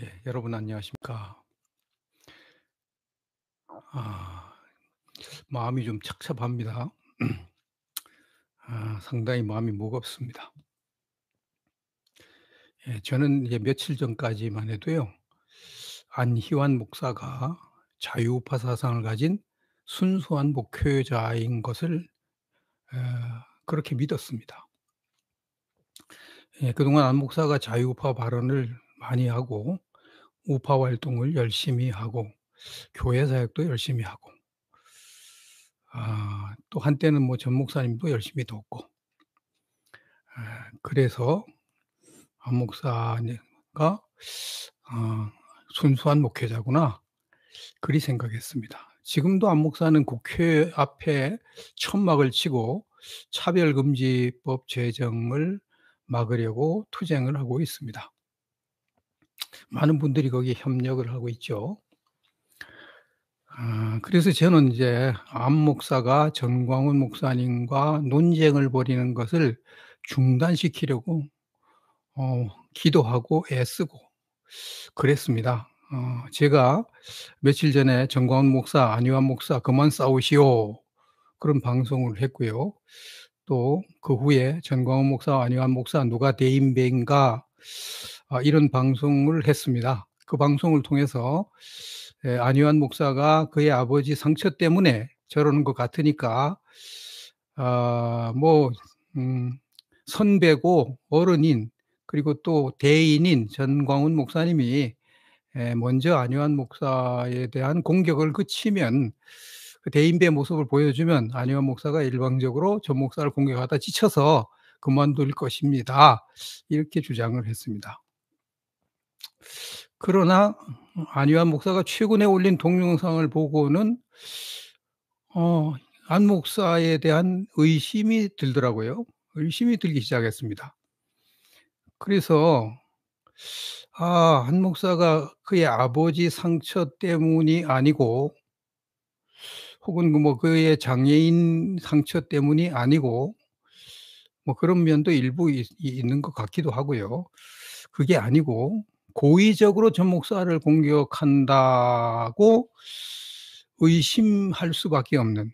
예, 여러분 안녕하십니까? 아, 마음이 좀 착잡합니다. 아, 상당히 마음이 무겁습니다. 예, 저는 이제 며칠 전까지만 해도요, 안희환 목사가 자유파 사상을 가진 순수한 목회자인 것을 에, 어, 그렇게 믿었습니다. 예, 그동안 안 목사가 자유파 발언을 많이 하고 우파 활동을 열심히 하고 교회 사역도 열심히 하고 아, 또 한때는 뭐 전 목사님도 열심히 돕고 아, 그래서 한 목사가 아, 순수한 목회자구나 그리 생각했습니다. 지금도 안 목사는 국회 앞에 천막을 치고 차별금지법 제정을 막으려고 투쟁을 하고 있습니다. 많은 분들이 거기에 협력을 하고 있죠. 아, 그래서 저는 이제 안 목사가 전광훈 목사님과 논쟁을 벌이는 것을 중단시키려고 어, 기도하고 애쓰고 그랬습니다. 어, 제가 며칠 전에 전광훈 목사, 안유한 목사 그만 싸우시오 그런 방송을 했고요. 또 그 후에 전광훈 목사, 안유한 목사 누가 대인배인가 아, 이런 방송을 했습니다. 그 방송을 통해서 안유한 목사가 그의 아버지 상처 때문에 저러는 것 같으니까 어, 뭐 음, 선배고 어른인 그리고 또 대인인 전광훈 목사님이 먼저 안효한 목사에 대한 공격을 그치면 그 대인배 모습을 보여주면 안효한 목사가 일방적으로 전 목사를 공격하다 지쳐서 그만둘 것입니다. 이렇게 주장을 했습니다. 그러나 안유한 목사가 최근에 올린 동영상을 보고는 어, 안 목사에 대한 의심이 들더라고요. 의심이 들기 시작했습니다. 그래서 아, 한 목사가 그의 아버지 상처 때문이 아니고 혹은 뭐 그의 장애인 상처 때문이 아니고 뭐 그런 면도 일부 있, 있는 것 같기도 하고요. 그게 아니고 고의적으로 전 목사를 공격한다고 의심할 수밖에 없는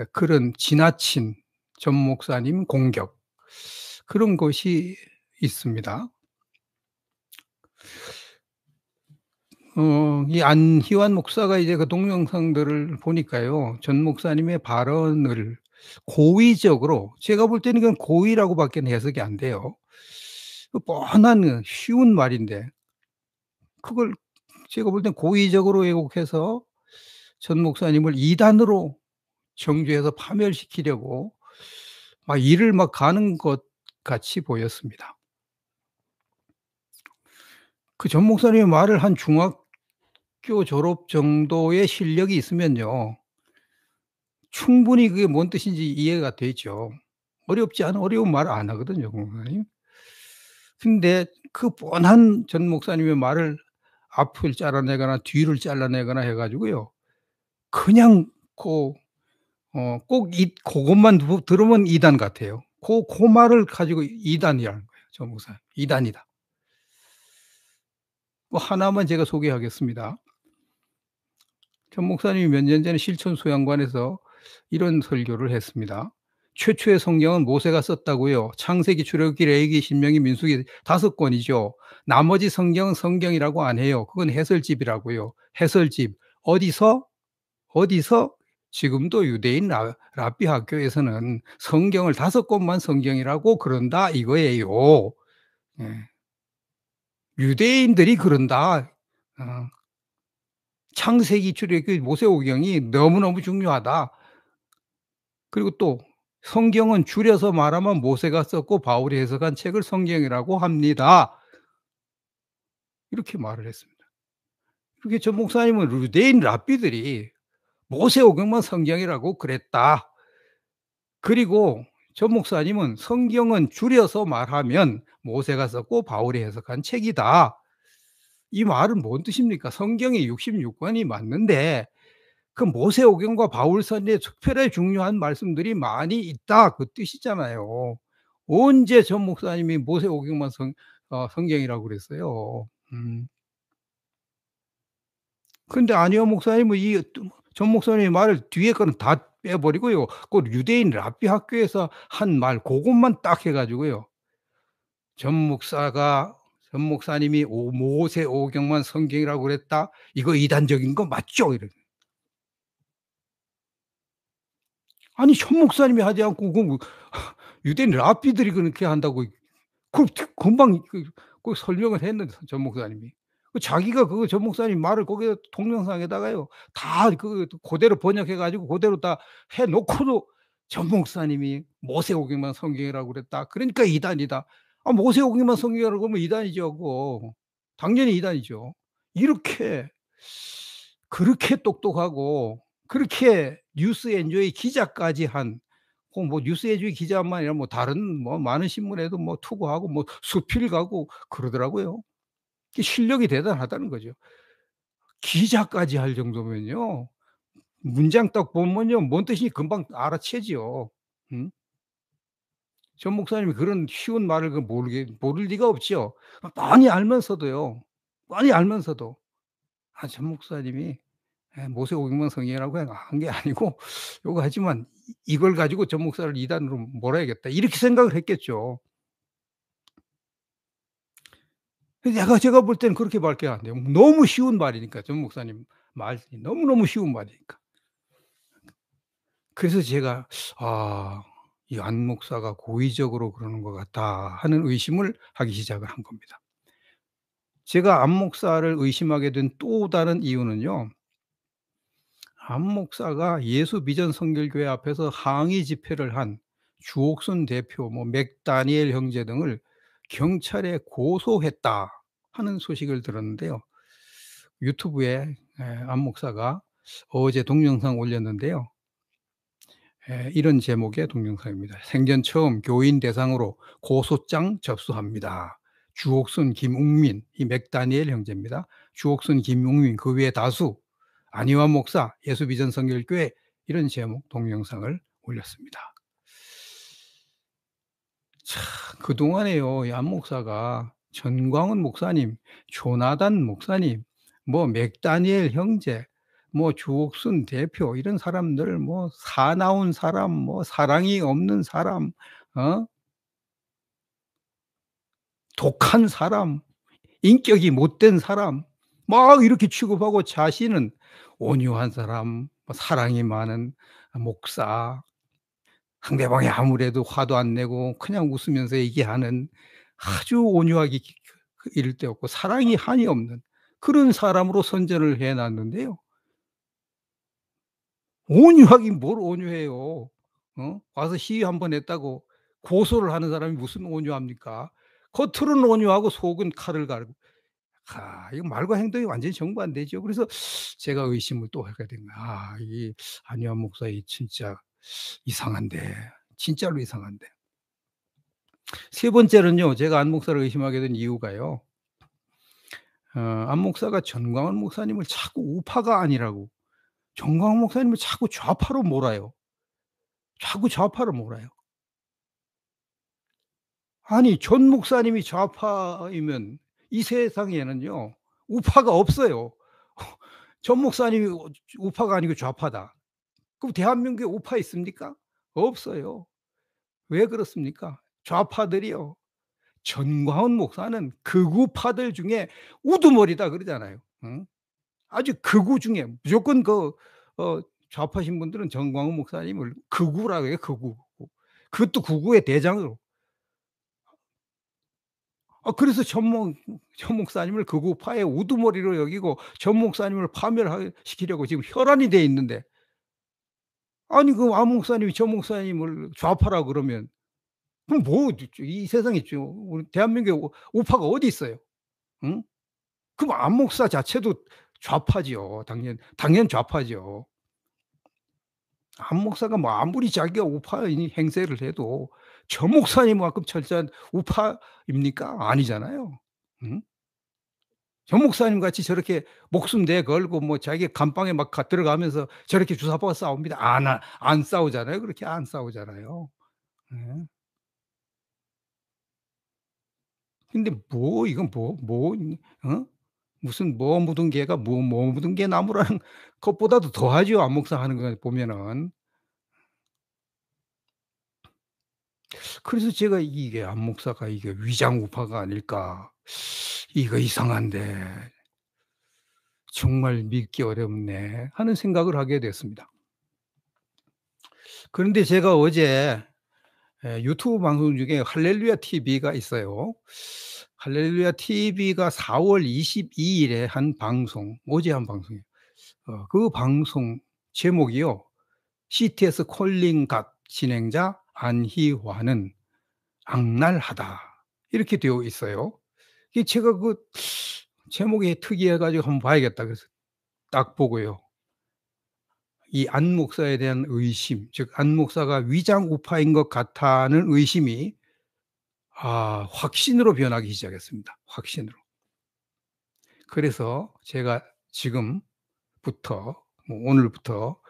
예, 그런 지나친 전 목사님 공격 그런 것이 있습니다. 어, 이 안희환 목사가 이제 그 동영상들을 보니까요, 전 목사님의 발언을 고의적으로, 제가 볼 때는 그건 고의라고밖에 해석이 안 돼요. 그 뻔한 그 쉬운 말인데 그걸 제가 볼 땐 고의적으로 왜곡해서 전 목사님을 이단으로 정죄해서 파멸시키려고 막 일을 막 가는 것 같이 보였습니다. 그 전 목사님의 말을 한 중학교 졸업 정도의 실력이 있으면요. 충분히 그게 뭔 뜻인지 이해가 되죠. 어렵지 않은 어려운 말을 안 하거든요, 그 목사님. 근데 그 뻔한 전 목사님의 말을 앞을 잘라내거나 뒤를 잘라내거나 해가지고요. 그냥 그, 어, 꼭 이, 그것만 들으면 이단 같아요. 그, 그 말을 가지고 이단이라는 거예요. 저 목사님. 이단이다. 뭐 하나만 제가 소개하겠습니다. 전 목사님이 몇 년 전에 실천소양관에서 이런 설교를 했습니다. 최초의 성경은 모세가 썼다고요. 창세기, 출애굽기, 레위기, 신명기, 민수기 다섯 권이죠. 나머지 성경은 성경이라고 안 해요. 그건 해설집이라고요. 해설집. 어디서 어디서 지금도 유대인 라, 랍비 학교에서는 성경을 다섯 권만 성경이라고 그런다 이거예요. 예. 유대인들이 그런다. 어. 창세기 출애굽기 모세오경이 너무너무 중요하다. 그리고 또 성경은 줄여서 말하면 모세가 썼고 바울이 해석한 책을 성경이라고 합니다. 이렇게 말을 했습니다. 이렇게 전 목사님은 루데인 랍비들이 모세오경만 성경이라고 그랬다. 그리고 전 목사님은 성경은 줄여서 말하면 모세가 썼고 바울이 해석한 책이다. 이 말은 뭔 뜻입니까? 성경의 66권이 맞는데 그 모세 오경과 바울선의 특별히 중요한 말씀들이 많이 있다 그 뜻이잖아요. 언제 전 목사님이 모세 오경만 성, 어, 성경이라고 그랬어요. 음. 근데 아니요 목사님은 이전 목사님의 말을 뒤에 거는 다 빼버리고요. 그 유대인 랍비 학교에서 한 말 그것만 딱 해가지고요. 전 목사가 전 목사님이 오, 모세 오경만 성경이라고 그랬다. 이거 이단적인 거 맞죠? 이런. 아니 현 목사님이 하지 않고 그 유대인 라비들이 그렇게 한다고 그걸 금방 그, 그 설명을 했는데 전 목사님이 그 자기가 그전 목사님 말을 거기 동영상에다가요 다그 그대로 번역해 가지고 그대로 다 해놓고도 전 목사님이 모세오경만 성경이라고 그랬다 그러니까 이단이다 아 모세오경만 성경이라고 하면 이단이죠 그 당연히 이단이죠 이렇게 그렇게 똑똑하고 그렇게 뉴스 엔조이 기자까지 한, 뭐, 뭐 뉴스 엔조이 기자만 아니라 뭐 다른 뭐 많은 신문에도 뭐 투고하고 뭐 수필 가고 그러더라고요. 실력이 대단하다는 거죠. 기자까지 할 정도면요. 문장 딱 보면요. 뭔 뜻인지 금방 알아채지요. 응? 전 목사님이 그런 쉬운 말을 그 모르게, 모를 리가 없죠. 많이 알면서도요. 많이 알면서도. 아, 전 목사님이 예, 모세 오경만성이라고 한 게 아니고 요거 하지만 이걸 가지고 전 목사를 이단으로 몰아야겠다 이렇게 생각을 했겠죠. 내가 제가 볼 때는 그렇게 밝게 안 돼요. 너무 쉬운 말이니까 전 목사님 말 너무 너무 쉬운 말이니까. 그래서 제가 아이안 목사가 고의적으로 그러는 것 같다 하는 의심을 하기 시작을 한 겁니다. 제가 안 목사를 의심하게 된 또 다른 이유는요. 안 목사가 예수 비전 성결교회 앞에서 항의 집회를 한 주옥순 대표, 뭐 맥다니엘 형제 등을 경찰에 고소했다 하는 소식을 들었는데요. 유튜브에 안 목사가 어제 동영상 올렸는데요. 이런 제목의 동영상입니다. 생전 처음 교인 대상으로 고소장 접수합니다. 주옥순 김웅민, 이 맥다니엘 형제입니다. 주옥순 김웅민, 그 외에 다수 안희환 목사 예수비전 성결교회 이런 제목 동영상을 올렸습니다. 참 그동안에요. 안 목사가 전광훈 목사님, 조나단 목사님, 뭐 맥다니엘 형제, 뭐 주옥순 대표 이런 사람들 뭐 사나운 사람, 뭐 사랑이 없는 사람, 어? 독한 사람, 인격이 못된 사람 막 이렇게 취급하고 자신은 온유한 사람, 뭐 사랑이 많은 목사, 상대방이 아무래도 화도 안 내고 그냥 웃으면서 얘기하는 아주 온유하기 이를 그, 데고 그 사랑이 한이 없는 그런 사람으로 선전을 해놨는데요. 온유하긴 뭘 온유해요. 어? 와서 시위 한 번 했다고 고소를 하는 사람이 무슨 온유합니까? 겉으로는 온유하고 속은 칼을 갈고 아, 이거 말과 행동이 완전히 정반대죠. 그래서 제가 의심을 또 하게 된거예 아, 이 안유한 목사 이 진짜 이상한데, 진짜로 이상한데. 세 번째는요, 제가 안 목사를 의심하게 된 이유가요. 어, 안 목사가 전광훈 목사님을 자꾸 우파가 아니라고, 전광훈 목사님을 자꾸 좌파로 몰아요. 자꾸 좌파로 몰아요. 아니, 전 목사님이 좌파이면 이 세상에는요, 우파가 없어요. 전 목사님이 우파가 아니고 좌파다. 그럼 대한민국에 우파 있습니까? 없어요. 왜 그렇습니까? 좌파들이요. 전광훈 목사는 극우파들 중에 우두머리다 그러잖아요. 응? 아주 극우 중에 무조건 그 어, 좌파신 분들은 전광훈 목사님을 극우라고 해요. 극우. 그것도 극우의 대장으로. 어, 그래서 전목, 전 목사님을 극우파의 그 우두머리로 여기고 전 목사님을 파멸시키려고 지금 혈안이 돼 있는데 아니 그암 목사님이 전 목사님을 좌파라 그러면 그럼 뭐 이 세상에 우리 대한민국에 우파가 어디 있어요? 응? 그럼 암 목사 자체도 좌파지요. 당연 당연 좌파지요. 암 목사가 뭐 아무리 자기가 우파 행세를 해도 저 목사님만큼 철저한 우파입니까? 아니잖아요. 응? 저 목사님 같이 저렇게 목숨 내 걸고 뭐 자기 감방에 막 들어가면서 저렇게 주사포가 싸웁니다. 안, 안 싸우잖아요. 그렇게 안 싸우잖아요. 네. 근데 뭐, 이건 뭐, 뭐, 어? 무슨 뭐 묻은 개가 뭐, 뭐 묻은 개 나무라는 것보다도 더하죠. 안목사 하는 거 보면은. 그래서 제가 이게 안 목사가 이게 위장우파가 아닐까. 이거 이상한데. 정말 믿기 어렵네. 하는 생각을 하게 됐습니다. 그런데 제가 어제 유튜브 방송 중에 할렐루야 TV가 있어요. 할렐루야 TV가 4월 22일에 한 방송, 어제 한 방송이에요. 어, 그 방송 제목이요. CTS 콜링 각 진행자 안희화는 악랄하다 이렇게 되어 있어요. 이 제가 그 제목이 특이해가지고 한번 봐야겠다. 그래서 딱 보고요. 이 안 목사에 대한 의심, 즉 안 목사가 위장 우파인 것 같다는 의심이 아, 확신으로 변하기 시작했습니다. 확신으로. 그래서 제가 지금부터 뭐 오늘부터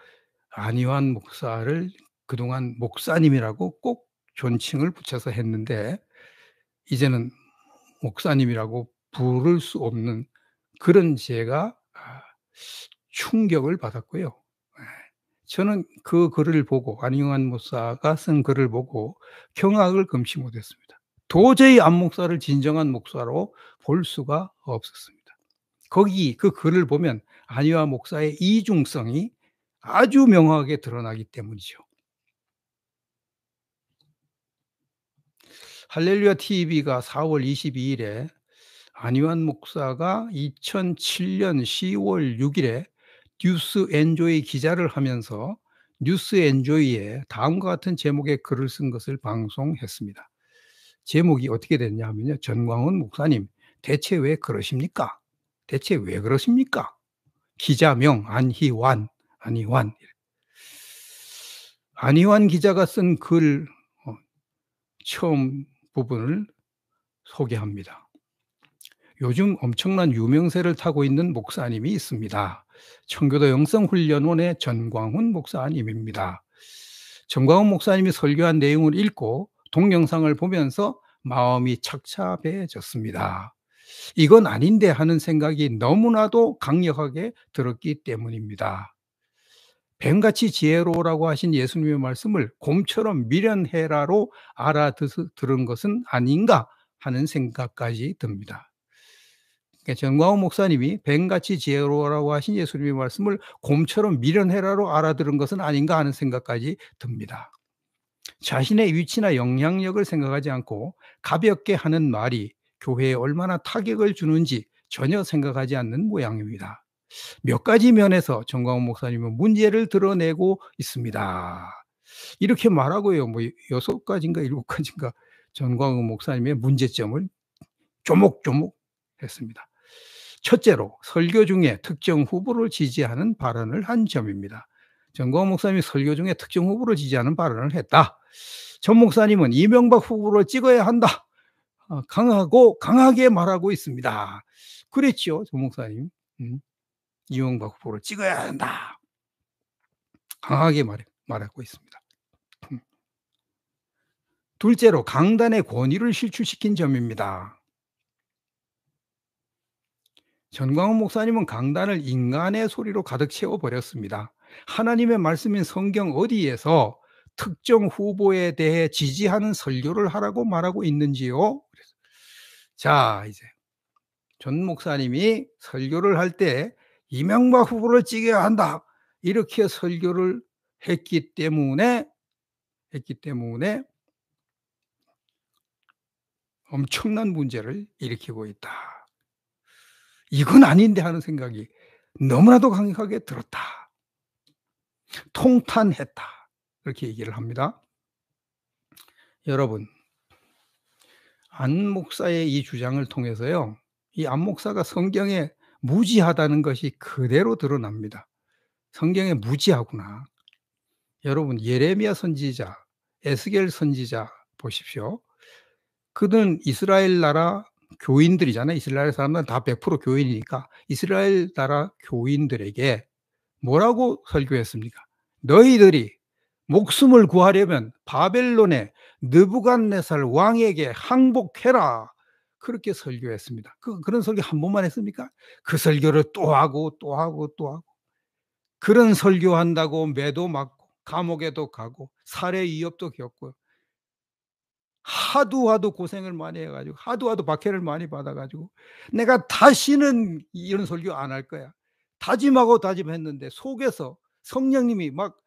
안희환 목사를 그동안 목사님이라고 꼭 존칭을 붙여서 했는데 이제는 목사님이라고 부를 수 없는 그런 제가 아, 충격을 받았고요. 예, 저는 그 글을 보고 안용환 목사가 쓴 글을 보고 경악을 금치 못했습니다. 도저히 안 목사를 진정한 목사로 볼 수가 없었습니다. 거기 그 글을 보면 안유아 목사의 이중성이 아주 명확하게 드러나기 때문이죠. 할렐루야 TV가 4월 22일에 안희환 목사가 2007년 10월 6일에 뉴스 엔조이 기자를 하면서 뉴스 엔조이에 다음과 같은 제목의 글을 쓴 것을 방송했습니다. 제목이 어떻게 됐냐 하면요. 전광훈 목사님, 대체 왜 그러십니까? 대체 왜 그러십니까? 기자명 안희환안희환 안희완 기자가 쓴글 어, 처음 부분을 소개합니다. 요즘 엄청난 유명세를 타고 있는 목사님이 있습니다. 청교도 영성훈련원의 전광훈 목사님입니다. 전광훈 목사님이 설교한 내용을 읽고 동영상을 보면서 마음이 착잡해졌습니다. 이건 아닌데 하는 생각이 너무나도 강력하게 들었기 때문입니다. 뱀같이 지혜로라고 하신 예수님의 말씀을 곰처럼 미련해라로 알아들은 것은 아닌가 하는 생각까지 듭니다. 전광호 그러니까 목사님이 뱀같이 지혜로라고 하신 예수님의 말씀을 곰처럼 미련해라로 알아들은 것은 아닌가 하는 생각까지 듭니다. 자신의 위치나 영향력을 생각하지 않고 가볍게 하는 말이 교회에 얼마나 타격을 주는지 전혀 생각하지 않는 모양입니다. 몇 가지 면에서 정광훈 목사님은 문제를 드러내고 있습니다. 이렇게 말하고요. 뭐 여섯 가지인가 일곱 가지인가 전광훈 목사님의 문제점을 조목조목 했습니다. 첫째로 설교 중에 특정 후보를 지지하는 발언을 한 점입니다. 전광훈 목사님이 설교 중에 특정 후보를 지지하는 발언을 했다. 전 목사님은 이명박 후보를 찍어야 한다. 어, 강하고 강하게 말하고 있습니다. 그랬죠, 전 목사님. 음. 이용박 후보를 찍어야 한다. 강하게 말, 말하고 있습니다. 음. 둘째로 강단의 권위를 실추시킨 점입니다. 전광훈 목사님은 강단을 인간의 소리로 가득 채워버렸습니다. 하나님의 말씀인 성경 어디에서 특정 후보에 대해 지지하는 설교를 하라고 말하고 있는지요? 자, 이제 전 목사님이 설교를 할때 이명박 후보를 찍어야 한다. 이렇게 설교를 했기 때문에 했기 때문에 엄청난 문제를 일으키고 있다. 이건 아닌데 하는 생각이 너무나도 강력하게 들었다. 통탄했다. 이렇게 얘기를 합니다. 여러분, 안 목사의 이 주장을 통해서요, 이 안 목사가 성경에 무지하다는 것이 그대로 드러납니다. 성경에 무지하구나. 여러분 예레미야 선지자, 에스겔 선지자 보십시오. 그들은 이스라엘 나라 교인들이잖아요. 이스라엘 사람들은 다 100% 교인이니까 이스라엘 나라 교인들에게 뭐라고 설교했습니까? 너희들이 목숨을 구하려면 바벨론의 느부갓네살 왕에게 항복해라. 그렇게 설교했습니다. 그, 그런 설교 한 번만 했습니까? 그 설교를 또 하고 또 하고 또 하고 그런 설교한다고 매도 맞고 감옥에도 가고 살해 위협도 겪고 하도 하도 고생을 많이 해가지고 하도 하도 박해를 많이 받아가지고 내가 다시는 이런 설교 안 할 거야 다짐하고 다짐했는데 속에서 성령님이 막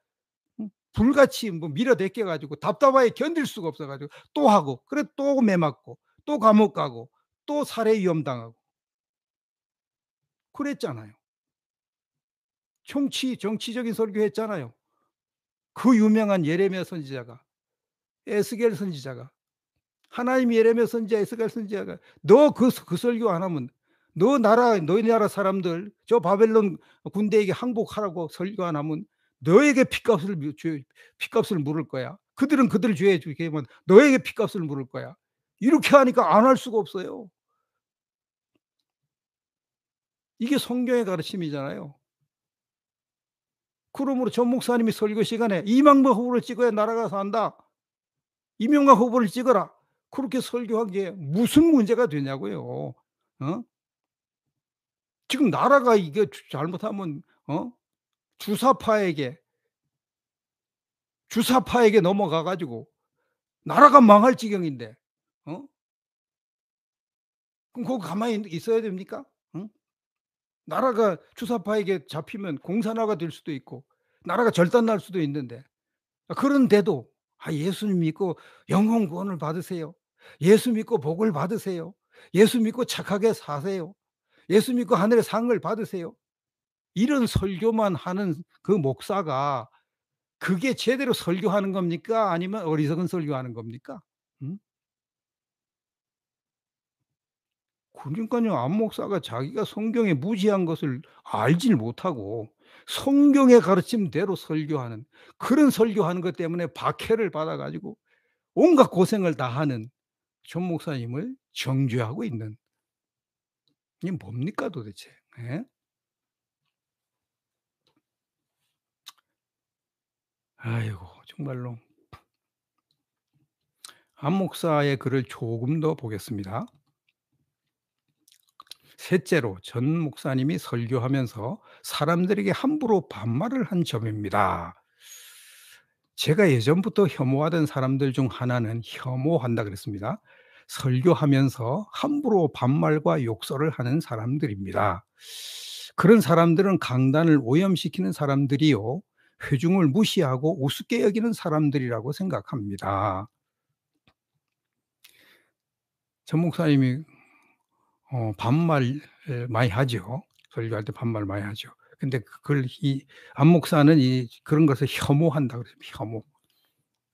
불같이 뭐 밀어대껴가지고 답답하게 견딜 수가 없어가지고 또 하고 그래 또 매맞고 또 감옥 가고 또 살해 위험당하고 그랬잖아요. 총치 정치적인 설교 했잖아요. 그 유명한 예레미야 선지자가 에스겔 선지자가 하나님 예레미야 선지자 에스겔 선지자가 너 그 그 설교 안 하면 너 나라 너희 나라 사람들 저 바벨론 군대에게 항복하라고 설교 안 하면 너에게 핏값을 핏값을 물을 거야. 그들은 그들 죄에 주면 너에게 핏값을 물을 거야. 이렇게 하니까 안 할 수가 없어요. 이게 성경의 가르침이잖아요. 그러므로 전 목사님이 설교 시간에 이명박 후보를 찍어야 나라가 산다. 이명박 후보를 찍어라. 그렇게 설교한 게 무슨 문제가 되냐고요. 어? 지금 나라가 이게 잘못하면 어? 주사파에게 주사파에게 넘어가 가지고 나라가 망할 지경인데 그럼 거기 가만히 있어야 됩니까? 응? 나라가 추사파에게 잡히면 공산화가 될 수도 있고 나라가 절단날 수도 있는데 아, 그런데도 아, 예수님 믿고 영혼 구원을 받으세요. 예수 믿고 복을 받으세요. 예수 믿고 착하게 사세요. 예수 믿고 하늘의 상을 받으세요. 이런 설교만 하는 그 목사가 그게 제대로 설교하는 겁니까? 아니면 어리석은 설교하는 겁니까? 응? 그러니까요 안목사가 자기가 성경에 무지한 것을 알질 못하고 성경의 가르침대로 설교하는 그런 설교하는 것 때문에 박해를 받아가지고 온갖 고생을 다하는 전 목사님을 정죄하고 있는 이게 뭡니까 도대체? 예? 아이고 정말로 안 목사의 글을 조금 더 보겠습니다. 셋째로 전 목사님이 설교하면서 사람들에게 함부로 반말을 한 점입니다. 제가 예전부터 혐오하던 사람들 중 하나는 혐오한다 그랬습니다. 설교하면서 함부로 반말과 욕설을 하는 사람들입니다. 그런 사람들은 강단을 오염시키는 사람들이요. 회중을 무시하고 우습게 여기는 사람들이라고 생각합니다. 전 목사님이 어 반말 많이 하죠. 설교할 때 반말 많이 하죠. 근데 그걸 이 안목사는 이 그런 것을 혐오한다 그래서 혐오.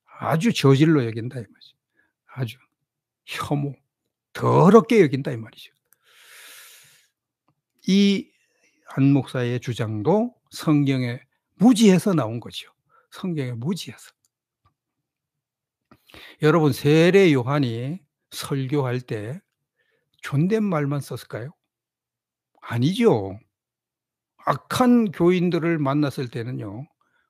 아주 저질로 여긴다 이 말이죠. 아주 혐오. 더럽게 여긴다 이 말이죠. 이 안목사의 주장도 성경에 무지해서 나온 거죠. 성경에 무지해서. 여러분 세례 요한이 설교할 때 존댓말만 썼을까요? 아니죠. 악한 교인들을 만났을 때는요.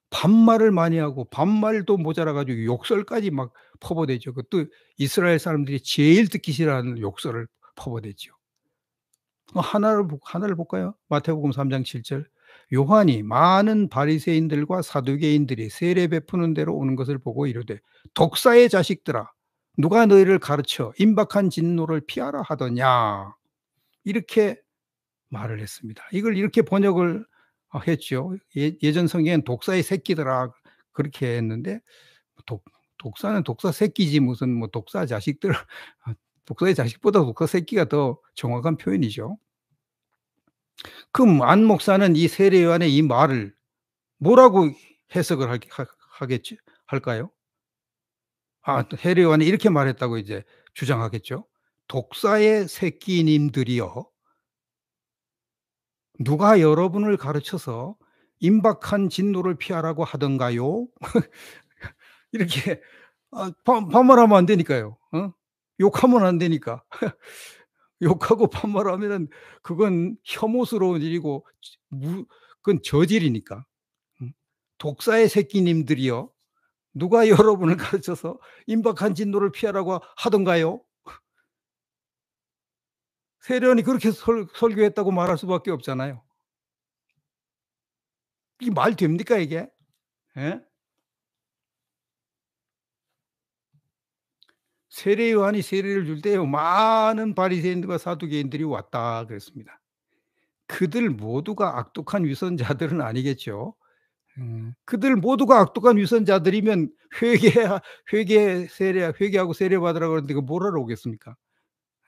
반말을 많이 하고 반말도 모자라가지고 욕설까지 막 퍼버대죠. 그것도 이스라엘 사람들이 제일 듣기 싫어하는 욕설을 퍼버대죠. 뭐 하나를, 하나를 볼까요? 마태복음 3장 7절. 요한이 많은 바리새인들과 사두개인들이 세례 베푸는 대로 오는 것을 보고 이르되 독사의 자식들아 누가 너희를 가르쳐 임박한 진노를 피하라 하더냐. 이렇게 말을 했습니다. 이걸 이렇게 번역을 어, 했죠. 예, 예전 성경엔 독사의 새끼들아 그렇게 했는데 독, 독사는 독사 새끼지 무슨 뭐 독사 자식들 어, 독사의 자식보다 독사 새끼가 더 정확한 표현이죠. 그럼 안 목사는 이 세례요한의 이 말을 뭐라고 해석을 하겠지 할까요? 아, 아 해리 요한이 이렇게 말했다고 이제 주장하겠죠. 독사의 새끼님들이여. 누가 여러분을 가르쳐서 임박한 진노를 피하라고 하던가요? 이렇게 아, 반말하면 안 되니까요. 어? 욕하면 안 되니까. 욕하고 반말하면 그건 혐오스러운 일이고 무, 그건 저질이니까. 음, 독사의 새끼님들이여 누가 여러분을 가르쳐서 임박한 진노를 피하라고 하던가요? 세련이 그렇게 설, 설교했다고 말할 수밖에 없잖아요. 이게 말 됩니까 이게? 에? 예? 세례 요한이 세례를 줄 때요 많은 바리새인들과 사두개인들이 왔다 그랬습니다. 그들 모두가 악독한 위선자들은 아니겠죠. 음. 그들 모두가 악독한 위선자들이면 회개 회개 세례 회개하고 세례 받으라 그러는데 그 뭐하러 오겠습니까?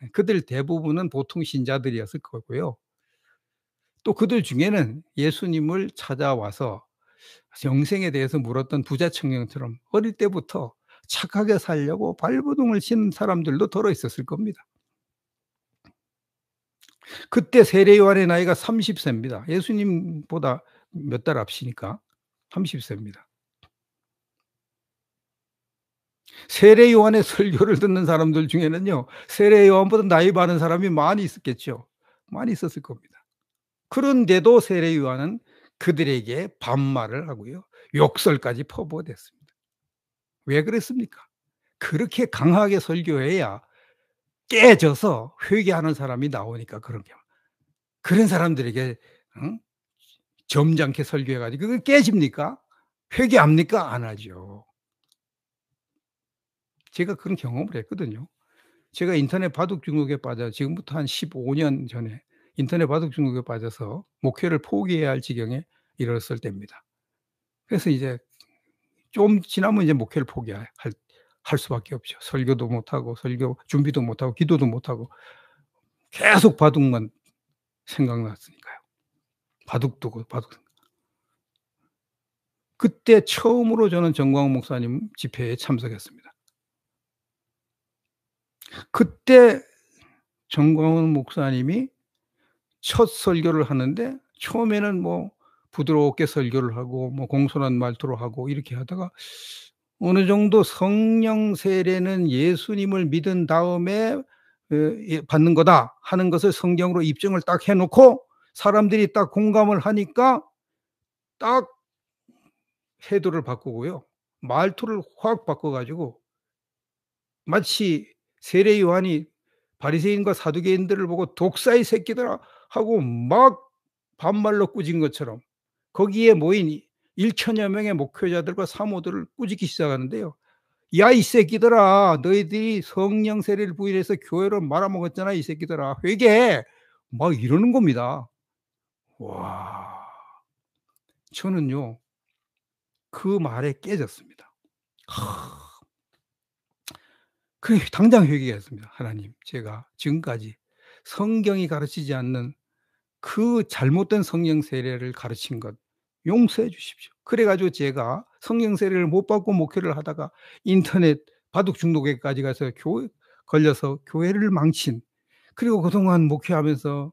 예, 그들 대부분은 보통 신자들이었을 거고요. 또 그들 중에는 예수님을 찾아와서 영생에 대해서 물었던 부자 청년처럼 어릴 때부터 착하게 살려고 발버둥을 친 사람들도 더러 있었을 겁니다. 그때 세례 요한의 나이가 30세입니다. 예수님보다 몇 달 앞시니까. 30세입니다. 세례 요한의 설교를 듣는 사람들 중에는요, 세례 요한보다 나이 많은 사람이 많이 있었겠죠. 많이 있었을 겁니다. 그런데도 세례 요한은 그들에게 반말을 하고요, 욕설까지 퍼부어댔습니다. 왜 그랬습니까? 그렇게 강하게 설교해야 깨져서 회개하는 사람이 나오니까 그런 게. 그런 사람들에게 응? 점잖게 설교해가지고 그게 깨집니까? 회개합니까? 안 하죠. 제가 그런 경험을 했거든요. 제가 인터넷 바둑 중독에 빠져 지금부터 한 15년 전에 인터넷 바둑 중독에 빠져서 목회를 포기해야 할 지경에 이르렀을 때입니다. 그래서 이제 좀 지나면 이제 목회를 포기할 할 수밖에 없죠. 설교도 못하고 설교 준비도 못하고 기도도 못하고 계속 바둑만 생각났으니까. 바둑두고 그, 바둑. 그때 처음으로 저는 정광훈 목사님 집회에 참석했습니다. 그때 정광훈 목사님이 첫 설교를 하는데 처음에는 뭐 부드럽게 설교를 하고 뭐 공손한 말투로 하고 이렇게 하다가 어느 정도 성령 세례는 예수님을 믿은 다음에 어, 예, 받는 거다 하는 것을 성경으로 입증을 딱 해놓고 사람들이 딱 공감을 하니까 딱해도를 바꾸고요. 말투를 확 바꿔가지고 마치 세례 요한이 바리새인과 사두개인들을 보고 독사의 새끼들아 하고 막 반말로 꾸진 것처럼 거기에 모인 1천여 명의 목표자들과 사모들을 꾸짖기 시작하는데요. 야 이 새끼들아 너희들이 성령 세례를 부인해서 교회로 말아먹었잖아 이 새끼들아 회개해 막 이러는 겁니다. 와, 저는요, 그 말에 깨졌습니다. 하, 그 당장 회개했습니다. 하나님, 제가 지금까지 성경이 가르치지 않는 그 잘못된 성령 세례를 가르친 것 용서해 주십시오. 그래가지고 제가 성령 세례를 못 받고 목회를 하다가 인터넷 바둑 중독에까지 가서 교회 걸려서 교회를 망친 그리고 그동안 목회하면서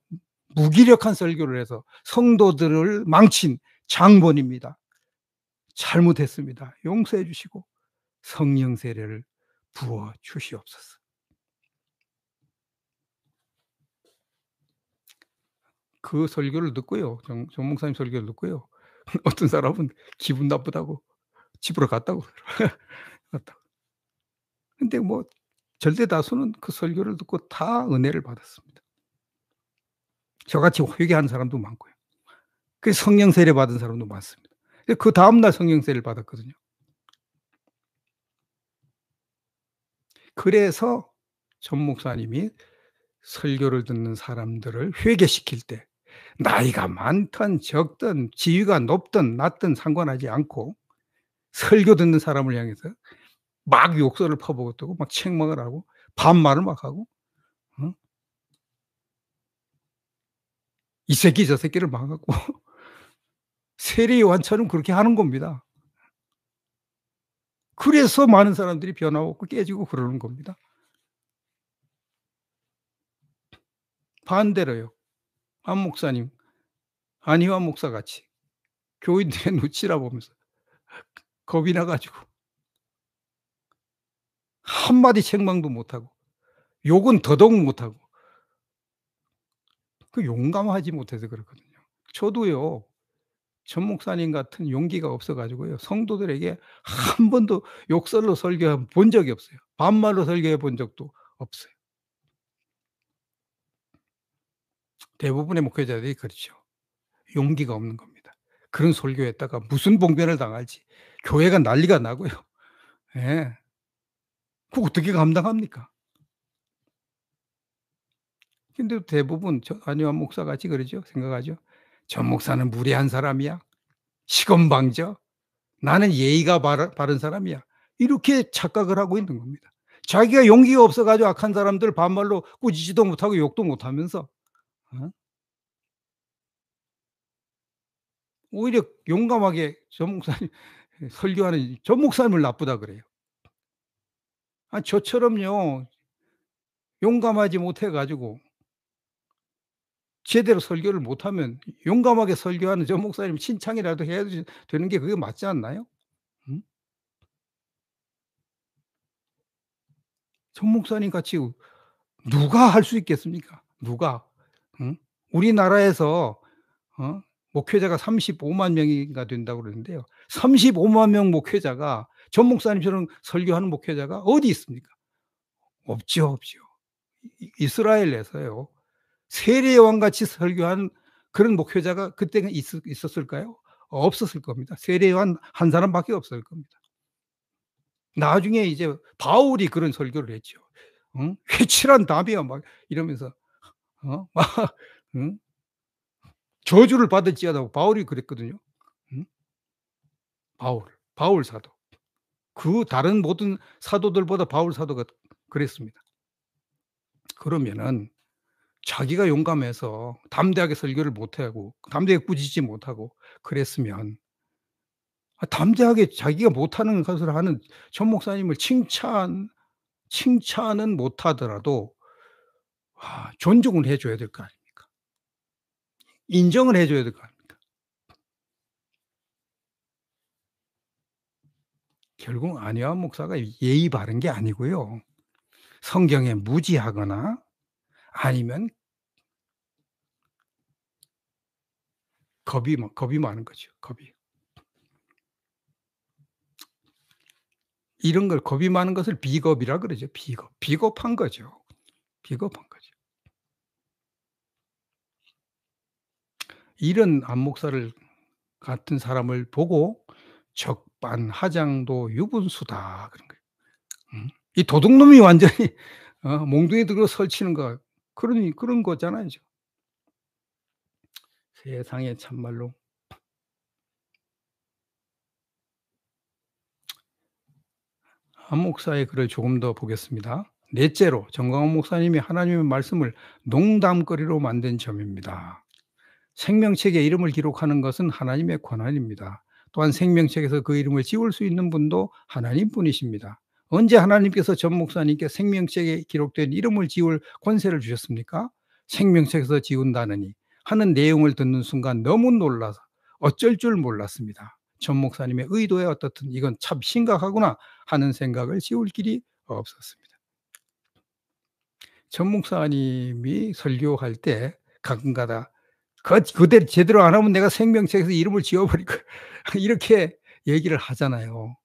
무기력한 설교를 해서 성도들을 망친 장본입니다. 잘못했습니다. 용서해 주시고 성령 세례를 부어 주시옵소서. 그 설교를 듣고요. 정, 정 목사님 설교를 듣고요. 어떤 사람은 기분 나쁘다고 집으로 갔다고. 갔다고. 근데 뭐 절대 다수는 그 설교를 듣고 다 은혜를 받았습니다. 저같이 회개한 사람도 많고요. 그 성령 세례 받은 사람도 많습니다. 그 다음날 성령 세례를 받았거든요. 그래서 전 목사님이 설교를 듣는 사람들을 회개시킬 때 나이가 많든 적든 지위가 높든 낮든 상관하지 않고 설교 듣는 사람을 향해서 막 욕설을 퍼부었고막 책망을 하고 반말을 막 하고 응? 이 새끼 저 새끼를 막았고 세례 요한처럼 그렇게 하는 겁니다. 그래서 많은 사람들이 변화없고 깨지고 그러는 겁니다. 반대로요. 한 목사님, 안희환 목사 같이 교인들의 눈치라 보면서 겁이 나가지고 한마디 책망도 못하고 욕은 더더욱 못하고 그 용감하지 못해서 그렇거든요. 저도요, 전 목사님 같은 용기가 없어가지고요, 성도들에게 한 번도 욕설로 설교해 본 적이 없어요. 반말로 설교해 본 적도 없어요. 대부분의 목회자들이 그렇죠. 용기가 없는 겁니다. 그런 설교했다가 무슨 봉변을 당할지 교회가 난리가 나고요. 예. 네. 그 어떻게 감당합니까? 근데 대부분 안요한 목사같이 그러죠. 생각하죠. 전 목사는 무례한 사람이야. 시건방져. 나는 예의가 바른 사람이야. 이렇게 착각을 하고 있는 겁니다. 자기가 용기가 없어가지고 악한 사람들 반말로 꾸짖지도 못하고 욕도 못하면서 어? 오히려 용감하게 전 목사님 설교하는 전 목사님을 나쁘다 그래요. 아 저처럼요 용감하지 못해가지고 제대로 설교를 못하면 용감하게 설교하는 저 목사님 신창이라도 해야 되는 게 그게 맞지 않나요? 음? 전 목사님 같이 누가 할 수 있겠습니까? 누가? 음? 우리나라에서 어? 목회자가 35만 명이가 된다고 그러는데요. 35만 명 목회자가 전 목사님처럼 설교하는 목회자가 어디 있습니까? 없죠, 없죠. 이스라엘에서요. 세례 왕같이 설교한 그런 목회자가 그때는 있었, 을까요 없었을 겁니다. 세례 왕한 사람밖에 없을 겁니다. 나중에 이제 바울이 그런 설교를 했죠. 응? 회칠한 답이야 막 이러면서 어? 막 응? 저주를 받을지하다고 바울이 그랬거든요. 응? 바울, 바울 사도. 그 다른 모든 사도들보다 바울 사도가 그랬습니다. 그러면은 자기가 용감해서 담대하게 설교를 못하고 담대하게 꾸짖지 못하고 그랬으면 아, 담대하게 자기가 못하는 것을 하는 전 목사님을 칭찬 칭찬은 못하더라도 와, 아, 존중을 해줘야 될 거 아닙니까? 인정을 해줘야 될 거 아닙니까? 결국 안니한 목사가 예의 바른 게 아니고요. 성경에 무지하거나 아니면 겁이, 뭐, 겁이 많은 거죠. 겁이. 이런 걸 겁이 많은 것을 비겁이라 그러죠. 비겁. 비겁한 거죠. 비겁한 거죠. 이런 안목사를 같은 사람을 보고 적반하장도 유분수다 그런 거예요. 음? 이 도둑놈이 완전히 어, 몽둥이 들고 설치는 거 그런 그런 거잖아요. 세상에 참말로 한 목사의 글을 조금 더 보겠습니다. 넷째로 정광훈 목사님이 하나님의 말씀을 농담거리로 만든 점입니다. 생명책에 이름을 기록하는 것은 하나님의 권한입니다. 또한 생명책에서 그 이름을 지울 수 있는 분도 하나님뿐이십니다. 언제 하나님께서 전 목사님께 생명책에 기록된 이름을 지울 권세를 주셨습니까? 생명책에서 지운다느니 하는 내용을 듣는 순간 너무 놀라서 어쩔 줄 몰랐습니다. 전 목사님의 의도에 어떻든 이건 참 심각하구나 하는 생각을 지울 길이 없었습니다. 전 목사님이 설교할 때 가끔가다 그, 그대 제대로 안 하면 내가 생명책에서 이름을 지워버릴 거 이렇게 얘기를 하잖아요.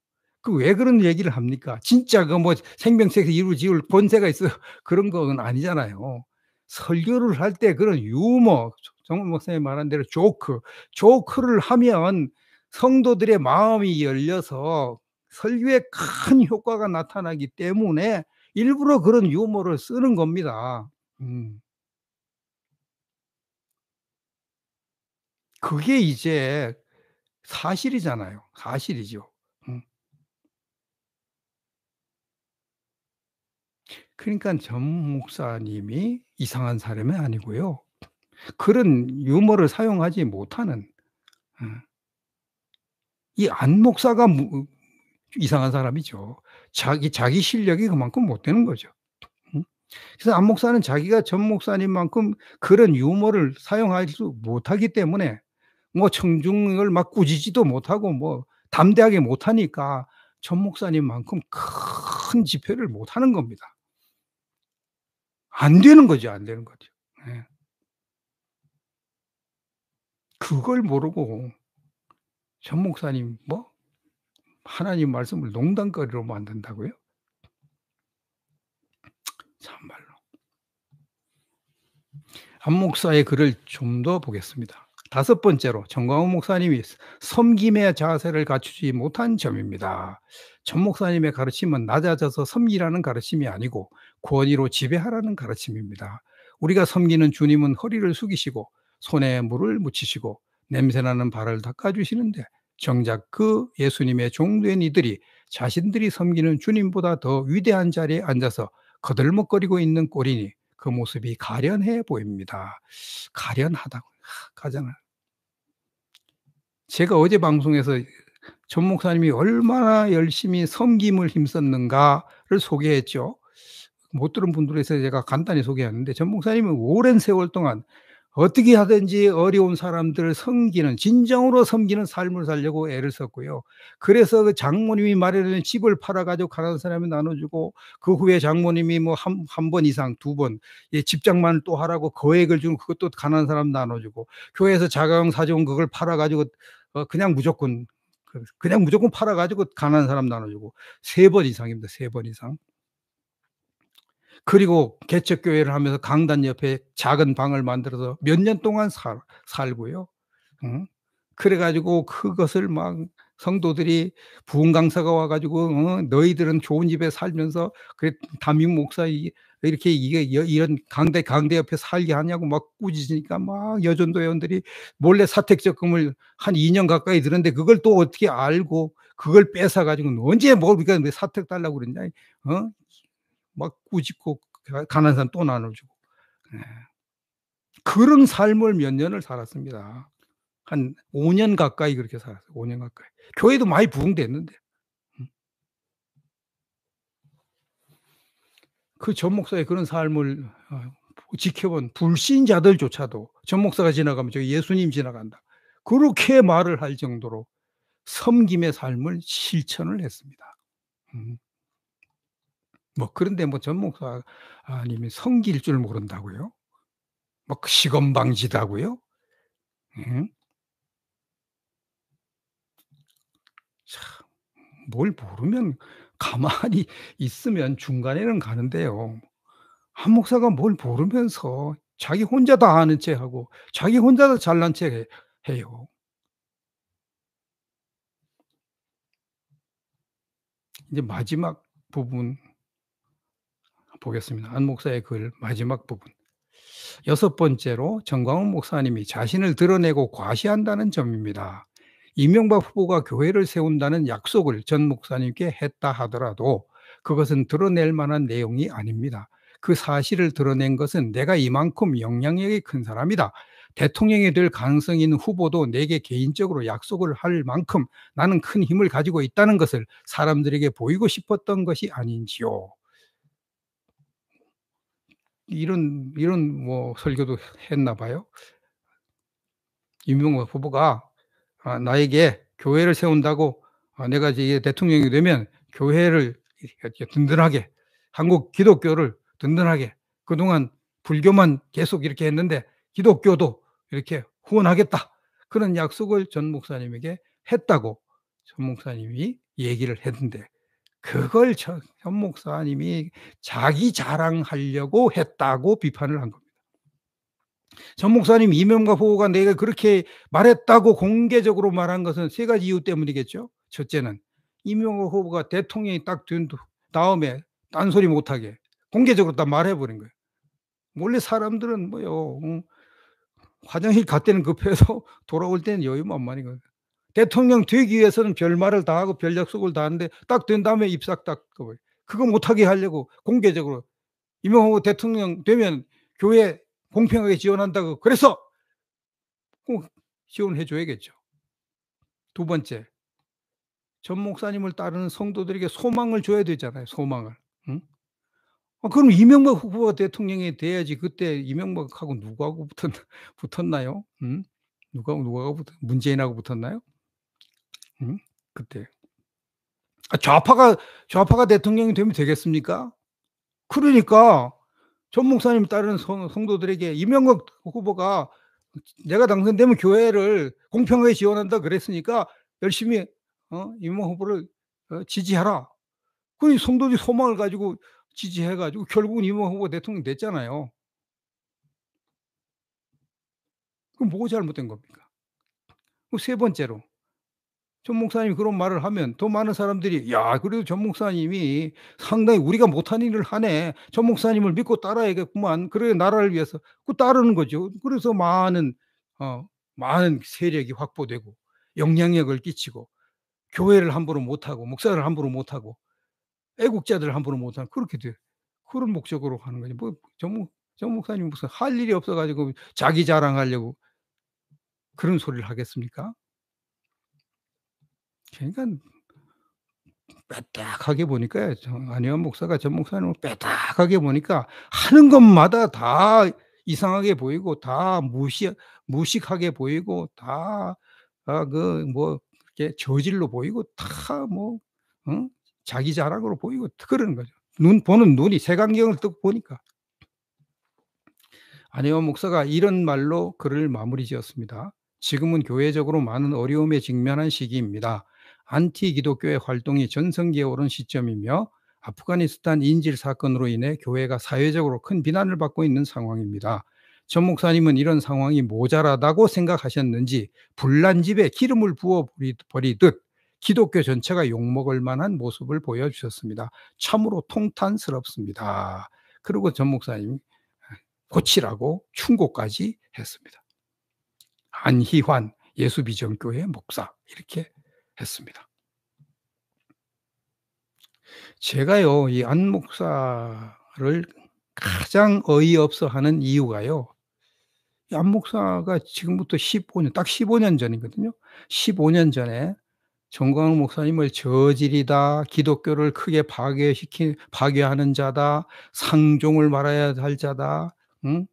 그 왜 그런 얘기를 합니까? 진짜 그뭐 생명책에서 이름을 지을 본세가 있어 그런 건 아니잖아요. 설교를 할 때 그런 유머, 정훈 목사님 말한 대로 조크, 조크를 하면 성도들의 마음이 열려서 설교에 큰 효과가 나타나기 때문에 일부러 그런 유머를 쓰는 겁니다. 음. 그게 이제 사실이잖아요. 사실이죠. 그러니까 전 목사님이 이상한 사람은 아니고요. 그런 유머를 사용하지 못하는 어, 이안 목사가 이상한 사람이죠. 자기 자기 실력이 그만큼 못 되는 거죠. 그래서 안 목사는 자기가 전 목사님만큼 그런 유머를 사용할 수 못하기 때문에 뭐 청중을 막 꾸짖지도 못하고 뭐 담대하게 못하니까 전 목사님만큼 큰 집회를 못하는 겁니다. 안 되는 거죠. 안 되는 거죠. 네. 예. 그걸 모르고 전 목사님 뭐 하나님 말씀을 농담거리로 만든다고요? 참말로. 한 목사의 글을 좀 더 보겠습니다. 다섯 번째로 정광훈 목사님이 섬김의 자세를 갖추지 못한 점입니다. 전 목사님의 가르침은 낮아져서 섬기라는 가르침이 아니고 권위로 지배하라는 가르침입니다. 우리가 섬기는 주님은 허리를 숙이시고 손에 물을 묻히시고 냄새나는 발을 닦아주시는데 정작 그 예수님의 종된 이들이 자신들이 섬기는 주님보다 더 위대한 자리에 앉아서 거들먹거리고 있는 꼴이니 그 모습이 가련해 보입니다. 가련하다고 가잖아. 제가 어제 방송에서 전 목사님이 얼마나 열심히 섬김을 힘썼는가를 소개했죠. 못 들은 분들에서 제가 간단히 소개하는데 전 목사님은 오랜 세월 동안 어떻게 하든지 어려운 사람들을 섬기는 진정으로 섬기는 삶을 살려고 애를 썼고요. 그래서 그 장모님이 마련한 해 집을 팔아 가지고 가난한 사람이 나눠주고 그 후에 장모님이 뭐 한 한 번 이상 두번 예, 집장만또 하라고 거액을 주고 그것도 가난한 사람 나눠주고 교회에서 자가용 사정 그걸 팔아 가지고 어, 그냥 무조건 그냥 무조건 팔아 가지고 가난한 사람 나눠주고 세 번 이상입니다. 세 번 이상. 그리고 개척교회를 하면서 강단 옆에 작은 방을 만들어서 몇 년 동안 살, 살고요. 응? 그래가지고 그것을 막 성도들이 부흥 강사가 와가지고 어, 너희들은 좋은 집에 살면서 그래 담임 목사 이렇게 이게 이런 강대 강대 옆에 살게 하냐고 막 꾸짖으니까 막 여전도 회원들이 몰래 사택 적금을 한 2년 가까이 들었는데 그걸 또 어떻게 알고 그걸 뺏어 가지고 언제 먹으니까 뭐, 그러니까 왜 사택 달라고 그랬냐 어막 꾸짖고 가난한 사람 또 나눠주고 네. 예. 그런 삶을 몇 년을 살았습니다. 한 5년 가까이 그렇게 살았어요. 5년 가까이. 교회도 많이 부흥됐는데. 음. 그 전목사의 그런 삶을 어, 지켜본 불신자들조차도 전목사가 지나가면 저 예수님 지나간다. 그렇게 말을 할 정도로 섬김의 삶을 실천을 했습니다. 음. 뭐 그런데 뭐전 목사님이 성길줄 모른다고요? 뭐 그 시건 방지다고요? 응? 참, 뭘 모르면 가만히 있으면 중간에는 가는데요. 한 목사가 뭘 모르면서 자기 혼자 다 아는 체 하고 자기 혼자 다 잘난 체 해요. 이제 마지막 부분 보겠습니다. 안 목사의 글 마지막 부분. 여섯 번째로 정광훈 목사님이 자신을 드러내고 과시한다는 점입니다. 이명박 후보가 교회를 세운다는 약속을 전 목사님께 했다 하더라도 그것은 드러낼 만한 내용이 아닙니다. 그 사실을 드러낸 것은 내가 이만큼 영향력이 큰 사람이다. 대통령이 될 가능성이 있는 후보도 내게 개인적으로 약속을 할 만큼 나는 큰 힘을 가지고 있다는 것을 사람들에게 보이고 싶었던 것이 아닌지요. 이런 이런 뭐 설교도 했나 봐요. 임명박 후보가 아, 나에게 교회를 세운다고 아, 내가 이제 대통령이 되면 교회를 든든하게 한국 기독교를 든든하게 그동안 불교만 계속 이렇게 했는데 기독교도 이렇게 후원하겠다 그런 약속을 전 목사님에게 했다고 전 목사님이 얘기를 했는데 그걸 현 목사님이 자기 자랑하려고 했다고 비판을 한 겁니다. 전 목사님 이명과 호호가 내가 그렇게 말했다고 공개적으로 말한 것은 세 가지 이유 때문이겠죠. 첫째는 이명과 호호가 대통령이 딱 된 다음에 딴소리 못하게 공개적으로 다 말해버린 거예요. 원래 사람들은 뭐요. 화장실 갈 때는 급해서 돌아올 때는 여유만만인 거예요. 대통령 되기 위해서는 별말을 다 하고 별 약속을 다 하는데 딱 된 다음에 입싹 닦아버려. 그거 못하게 하려고 공개적으로 임명하고 대통령 되면 교회 공평하게 지원한다고 그래서 꼭 지원해 줘야겠죠. 두 번째, 전 목사님을 따르는 성도들에게 소망을 줘야 되잖아요. 소망을. 응? 아, 그럼 이명박 후보가 대통령이 돼야지 그때 이명박하고 누구하고 붙었, 나요 응? 누가 누가가 붙 문재인하고 붙었나요? 그때 아, 좌파가 좌파가 대통령이 되면 되겠습니까? 그러니까 전 목사님 따르는 성, 성도들에게 이명박 후보가 내가 당선되면 교회를 공평하게 지원한다 그랬으니까 열심히 어, 이명 후보를 어, 지지하라. 그니 성도들이 소망을 가지고 지지해가지고 결국은 이명 후보 대통령 됐잖아요. 그럼 뭐가 잘못된 겁니까? 세 번째로 전 목사님이 그런 말을 하면 더 많은 사람들이 야 그래도 전 목사님이 상당히 우리가 못한 일을 하네 전 목사님을 믿고 따라야겠구만 그래 나라를 위해서 그 따르는 거죠 그래서 많은 어 많은 세력이 확보되고 영향력을 끼치고 교회를 함부로 못하고 목사를 함부로 못하고 애국자들을 함부로 못하고 그렇게 돼 그런 목적으로 하는 거죠 뭐전 목사님 무슨 할 일이 없어가지고 자기 자랑하려고 그런 소리를 하겠습니까? 그러니까 빼딱하게 보니까 안혜원 목사가 전 목사님을 빼딱하게 보니까 하는 것마다 다 이상하게 보이고 다 무시 무식하게 보이고 다그뭐 아 그 뭐 저질로 보이고 다뭐 응? 자기 자랑으로 보이고 그러는 거죠. 눈 보는 눈이 색안경을 뜨고 보니까 안혜원 목사가 이런 말로 글을 마무리 지었습니다. 지금은 교회적으로 많은 어려움에 직면한 시기입니다. 안티 기독교의 활동이 전성기에 오른 시점이며 아프가니스탄 인질 사건으로 인해 교회가 사회적으로 큰 비난을 받고 있는 상황입니다. 전 목사님은 이런 상황이 모자라다고 생각하셨는지 불난집에 기름을 부어버리듯 기독교 전체가 욕먹을 만한 모습을 보여주셨습니다. 참으로 통탄스럽습니다. 그리고 전 목사님 아, 고치라고 충고까지 했습니다. 안희환 예수비전교회 목사 이렇게 했습니다. 제가요, 이 안 목사를 가장 어이없어 하는 이유가요, 안 목사가 지금부터 15년, 딱 15년 전이거든요. 15년 전에 정광 목사님을 저질이다, 기독교를 크게 파괴시킨, 파괴하는 자다, 상종을 말아야 할 자다, 응?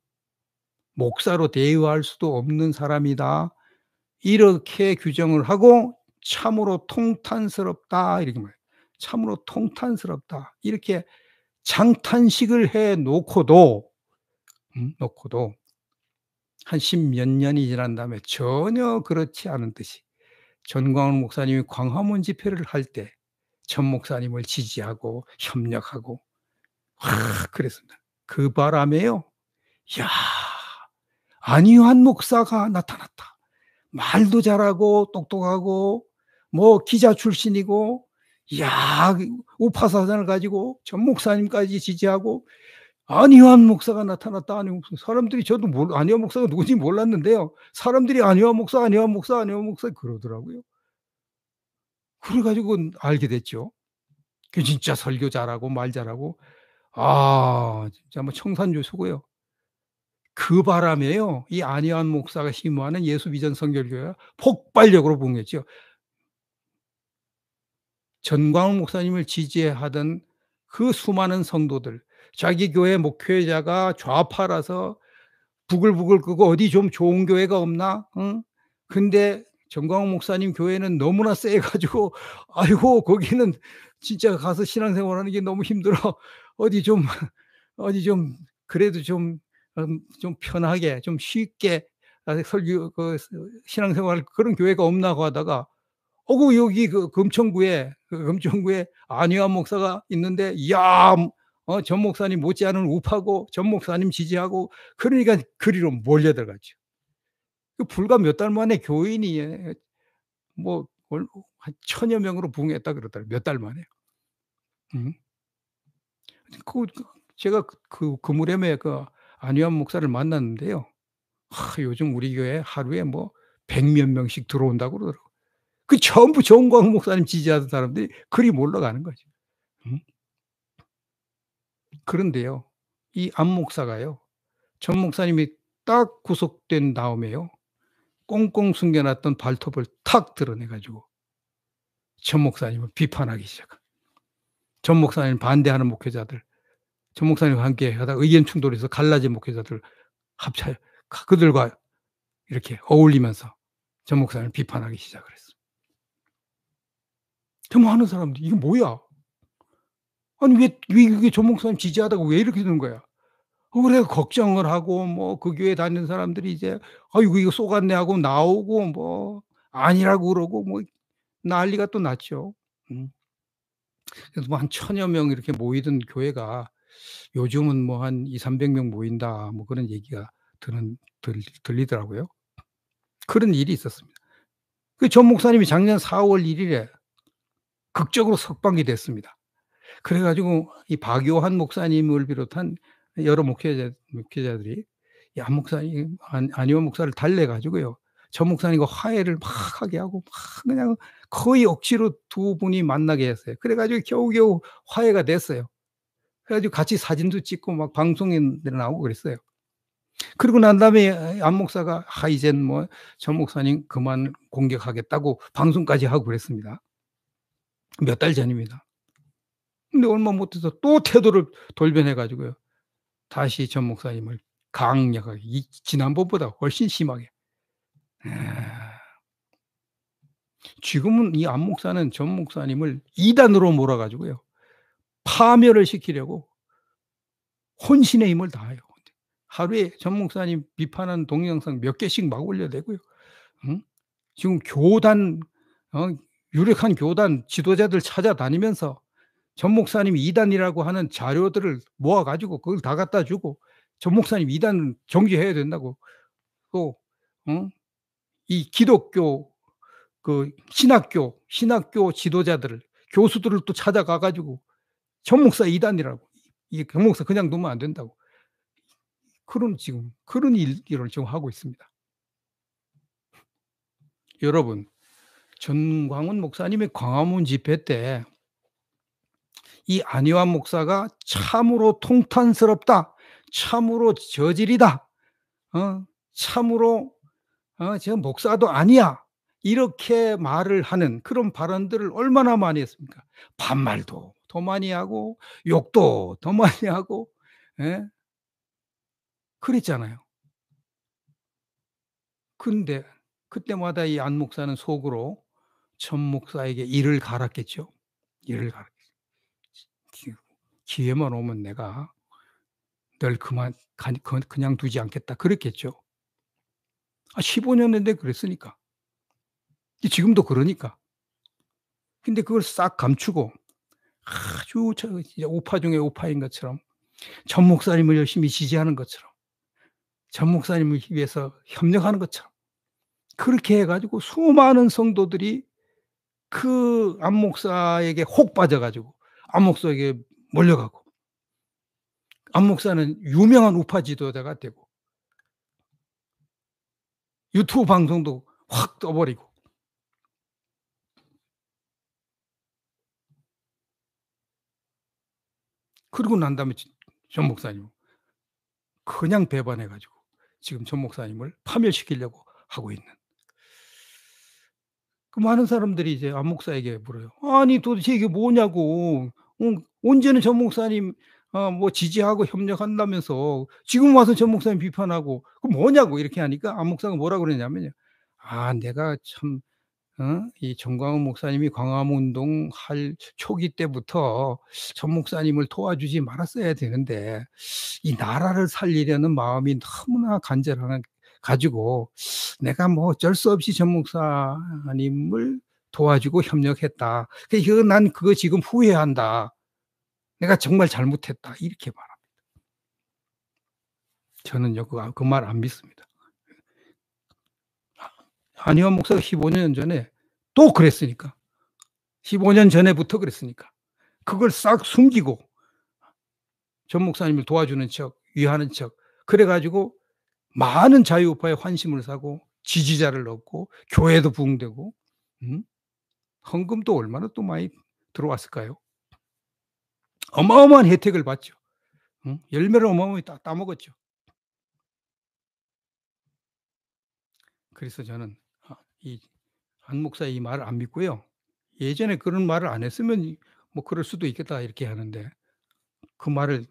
목사로 대우할 수도 없는 사람이다. 이렇게 규정을 하고 참으로 통탄스럽다 이렇게 말해요. 참으로 통탄스럽다 이렇게 장탄식을 해 놓고도 음, 놓고도 한 십몇 년이 지난 다음에 전혀 그렇지 않은 듯이 전광훈 목사님이 광화문 집회를 할 때 전 목사님을 지지하고 협력하고 아, 그랬습니다. 그 바람에요. 야 안유한 목사가 나타났다. 말도 잘하고 똑똑하고 뭐 기자 출신이고 야우파사상을 가지고 전 목사님까지 지지하고 안희환 목사가 나타났다. 안희사람들이 저도 몰, 안희환 목사가 누군지 몰랐는데요. 사람들이 안희환 목사, 안희환 목사, 안희환 목사 그러더라고요. 그래가지고 알게 됐죠. 그 진짜 설교 잘하고 말 잘하고 아 진짜 뭐 청산교수고요. 그 바람에요. 이 안희환 목사가 심무하는 예수비전 성결교회가 폭발력으로 붕했죠. 전광훈 목사님을 지지하던 그 수많은 성도들, 자기 교회 목회자가 좌파라서 부글부글 끄고 어디 좀 좋은 교회가 없나? 응? 근데 전광훈 목사님 교회는 너무나 세가지고 아이고 거기는 진짜 가서 신앙생활하는 게 너무 힘들어 어디 좀 어디 좀 그래도 좀좀 음, 편하게 좀 쉽게 아, 설교 그 신앙생활 그런 교회가 없나고 하다가 어구 여기 그 금천구에 그 금천구에 안유한 목사가 있는데 야 음, 어, 전 목사님 못지않은 우파고 전 목사님 지지하고 그러니까 그리로 몰려 들어가죠. 그 불과 몇 달 만에 교인이 예, 뭐한 천여 명으로 붕했다 그러더라 몇 달 만에. 음? 그, 그 제가 그 그무렴에 그, 그 안유한 목사를 만났는데요. 하, 요즘 우리 교회 하루에 뭐 백 몇 명씩 들어온다고 그러더라고. 그 전부 정광 목사님 지지하던 사람들이 그리 몰라가는 거죠. 응? 그런데요, 이 안 목사가요, 전 목사님이 딱 구속된 다음에요, 꽁꽁 숨겨놨던 발톱을 탁 드러내가지고 전 목사님을 비판하기 시작한. 전 목사님 반대하는 목회자들, 전 목사님과 함께 하다 의견 충돌해서 갈라진 목회자들 합쳐 그들과 이렇게 어울리면서 전 목사님을 비판하기 시작을 했어 데모하는 사람들 이거 뭐야? 아니 왜, 왜 이게 조 목사님 지지하다가 왜 이렇게 되는 거야? 어, 그래 걱정을 하고 뭐 그 교회 다니는 사람들이 이제 아이고 이거 쏘갔네 하고 나오고 뭐 아니라고 그러고 뭐 난리가 또 났죠. 음. 그래서 뭐 한 천여 명 이렇게 모이던 교회가 요즘은 뭐 한 2, 300명 모인다 뭐 그런 얘기가 들은, 들, 들리더라고요. 그런 일이 있었습니다. 그전 목사님이 작년 4월 1일에 극적으로 석방이 됐습니다. 그래가지고 이 박요한 목사님을 비롯한 여러 목회자, 목회자들이 안 목사님, 안, 안요 목사를 달래가지고요. 저 목사님과 화해를 막 하게 하고 막 그냥 거의 억지로 두 분이 만나게 했어요. 그래가지고 겨우겨우 화해가 됐어요. 그래가지고 같이 사진도 찍고 막 방송에 나오고 그랬어요. 그리고 난 다음에 안 목사가 하 이젠 뭐전 목사님 그만 공격하겠다고 방송까지 하고 그랬습니다. 몇달 전입니다. 근데 얼마 못해서 또 태도를 돌변해가지고요. 다시 전 목사님을 강력하게, 이, 지난번보다 훨씬 심하게. 지금은 이 안 목사는 전 목사님을 이단으로 몰아가지고요. 파멸을 시키려고 혼신의 힘을 다해요. 하루에 전 목사님 비판하는 동영상 몇 개씩 막 올려대고요. 응? 지금 교단 어, 유력한 교단 지도자들 찾아다니면서 전 목사님 이단이라고 하는 자료들을 모아가지고 그걸 다 갖다 주고 전 목사님 이단 정지해야 된다고 또, 어? 기독교, 그 신학교, 신학교 지도자들을, 교수들을 또 찾아가가지고 전 목사 이단이라고. 이 전 목사 그냥 놓으면 안 된다고. 그런 지금, 그런 일, 일을 지금 하고 있습니다. 여러분, 전광훈 목사님의 광화문 집회 때 이 안희환 목사가 참으로 통탄스럽다. 참으로 저질이다. 어? 참으로 어, 저 목사도 아니야. 이렇게 말을 하는 그런 발언들을 얼마나 많이 했습니까? 반말도 더 많이 하고 욕도 더 많이 하고 예? 그랬잖아요. 근데 그때마다 이 안 목사는 속으로 천 목사에게 일을 갈았겠죠. 일을 갈았겠죠. 기회만 오면 내가 널 그만 그, 그냥 두지 않겠다 그랬겠죠. 아, 15년 인데 그랬으니까. 지금도 그러니까. 근데 그걸 싹 감추고 아주 오파 중에 오파인 것처럼 전 목사님을 열심히 지지하는 것처럼 전 목사님을 위해서 협력하는 것처럼 그렇게 해가지고 수많은 성도들이 그 안목사에게 혹 빠져가지고 안목사에게 몰려가고 안목사는 유명한 우파 지도자가 되고 유튜브 방송도 확 떠버리고 그리고 난 다음에 전 목사님 그냥 배반해가지고 지금 전 목사님을 파멸시키려고 하고 있는 그 많은 사람들이 이제 안 목사에게 물어요. 아니 도대체 이게 뭐냐고. 어, 언제는 전 목사님 어, 뭐 지지하고 협력한다면서 지금 와서 전 목사님 비판하고 그 뭐냐고 이렇게 하니까 안 목사가 뭐라 그러냐면요. 아 내가 참 어? 이 정광훈 목사님이 광화문운동 할 초기 때부터 전 목사님을 도와주지 말았어야 되는데 이 나라를 살리려는 마음이 너무나 간절하 가지고 내가 뭐 어쩔 수 없이 전 목사님을 도와주고 협력했다. 그난 그, 그거 지금 후회한다. 내가 정말 잘못했다. 이렇게 말합니다. 저는요, 그, 그말 안 믿습니다. 안희원 목사가 15년 전에 또 그랬으니까. 15년 전에부터 그랬으니까. 그걸 싹 숨기고 전 목사님을 도와주는 척, 위하는 척. 그래가지고 많은 자유우파의 환심을 사고 지지자를 얻고 교회도 부흥되고 음? 헌금도 얼마나 또 많이 들어왔을까요? 어마어마한 혜택을 받죠. 음? 열매를 어마어마히 따, 따먹었죠. 그래서 저는 아, 이한 목사의 이 말을 안 믿고요. 예전에 그런 말을 안 했으면 뭐 그럴 수도 있겠다 이렇게 하는데 그 말을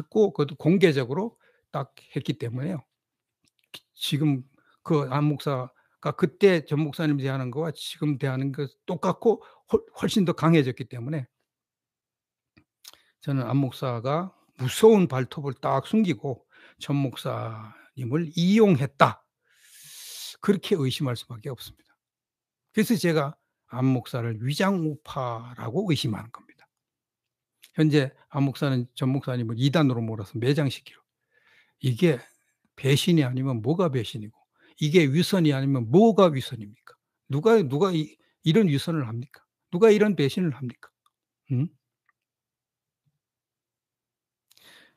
했고 그것도 공개적으로 딱 했기 때문에요. 지금 그 안 목사가 그때 전 목사님 대하는 거와 지금 대하는 것 똑같고 훨씬 더 강해졌기 때문에 저는 안 목사가 무서운 발톱을 딱 숨기고 전 목사님을 이용했다. 그렇게 의심할 수밖에 없습니다. 그래서 제가 안 목사를 위장우파라고 의심하는 겁니다. 현재 안 목사는 전 목사님을 이단으로 몰아서 매장시키려. 이게 배신이 아니면 뭐가 배신이고 이게 위선이 아니면 뭐가 위선입니까? 누가 누가 이, 런 위선을 합니까? 누가 이런 배신을 합니까? 응?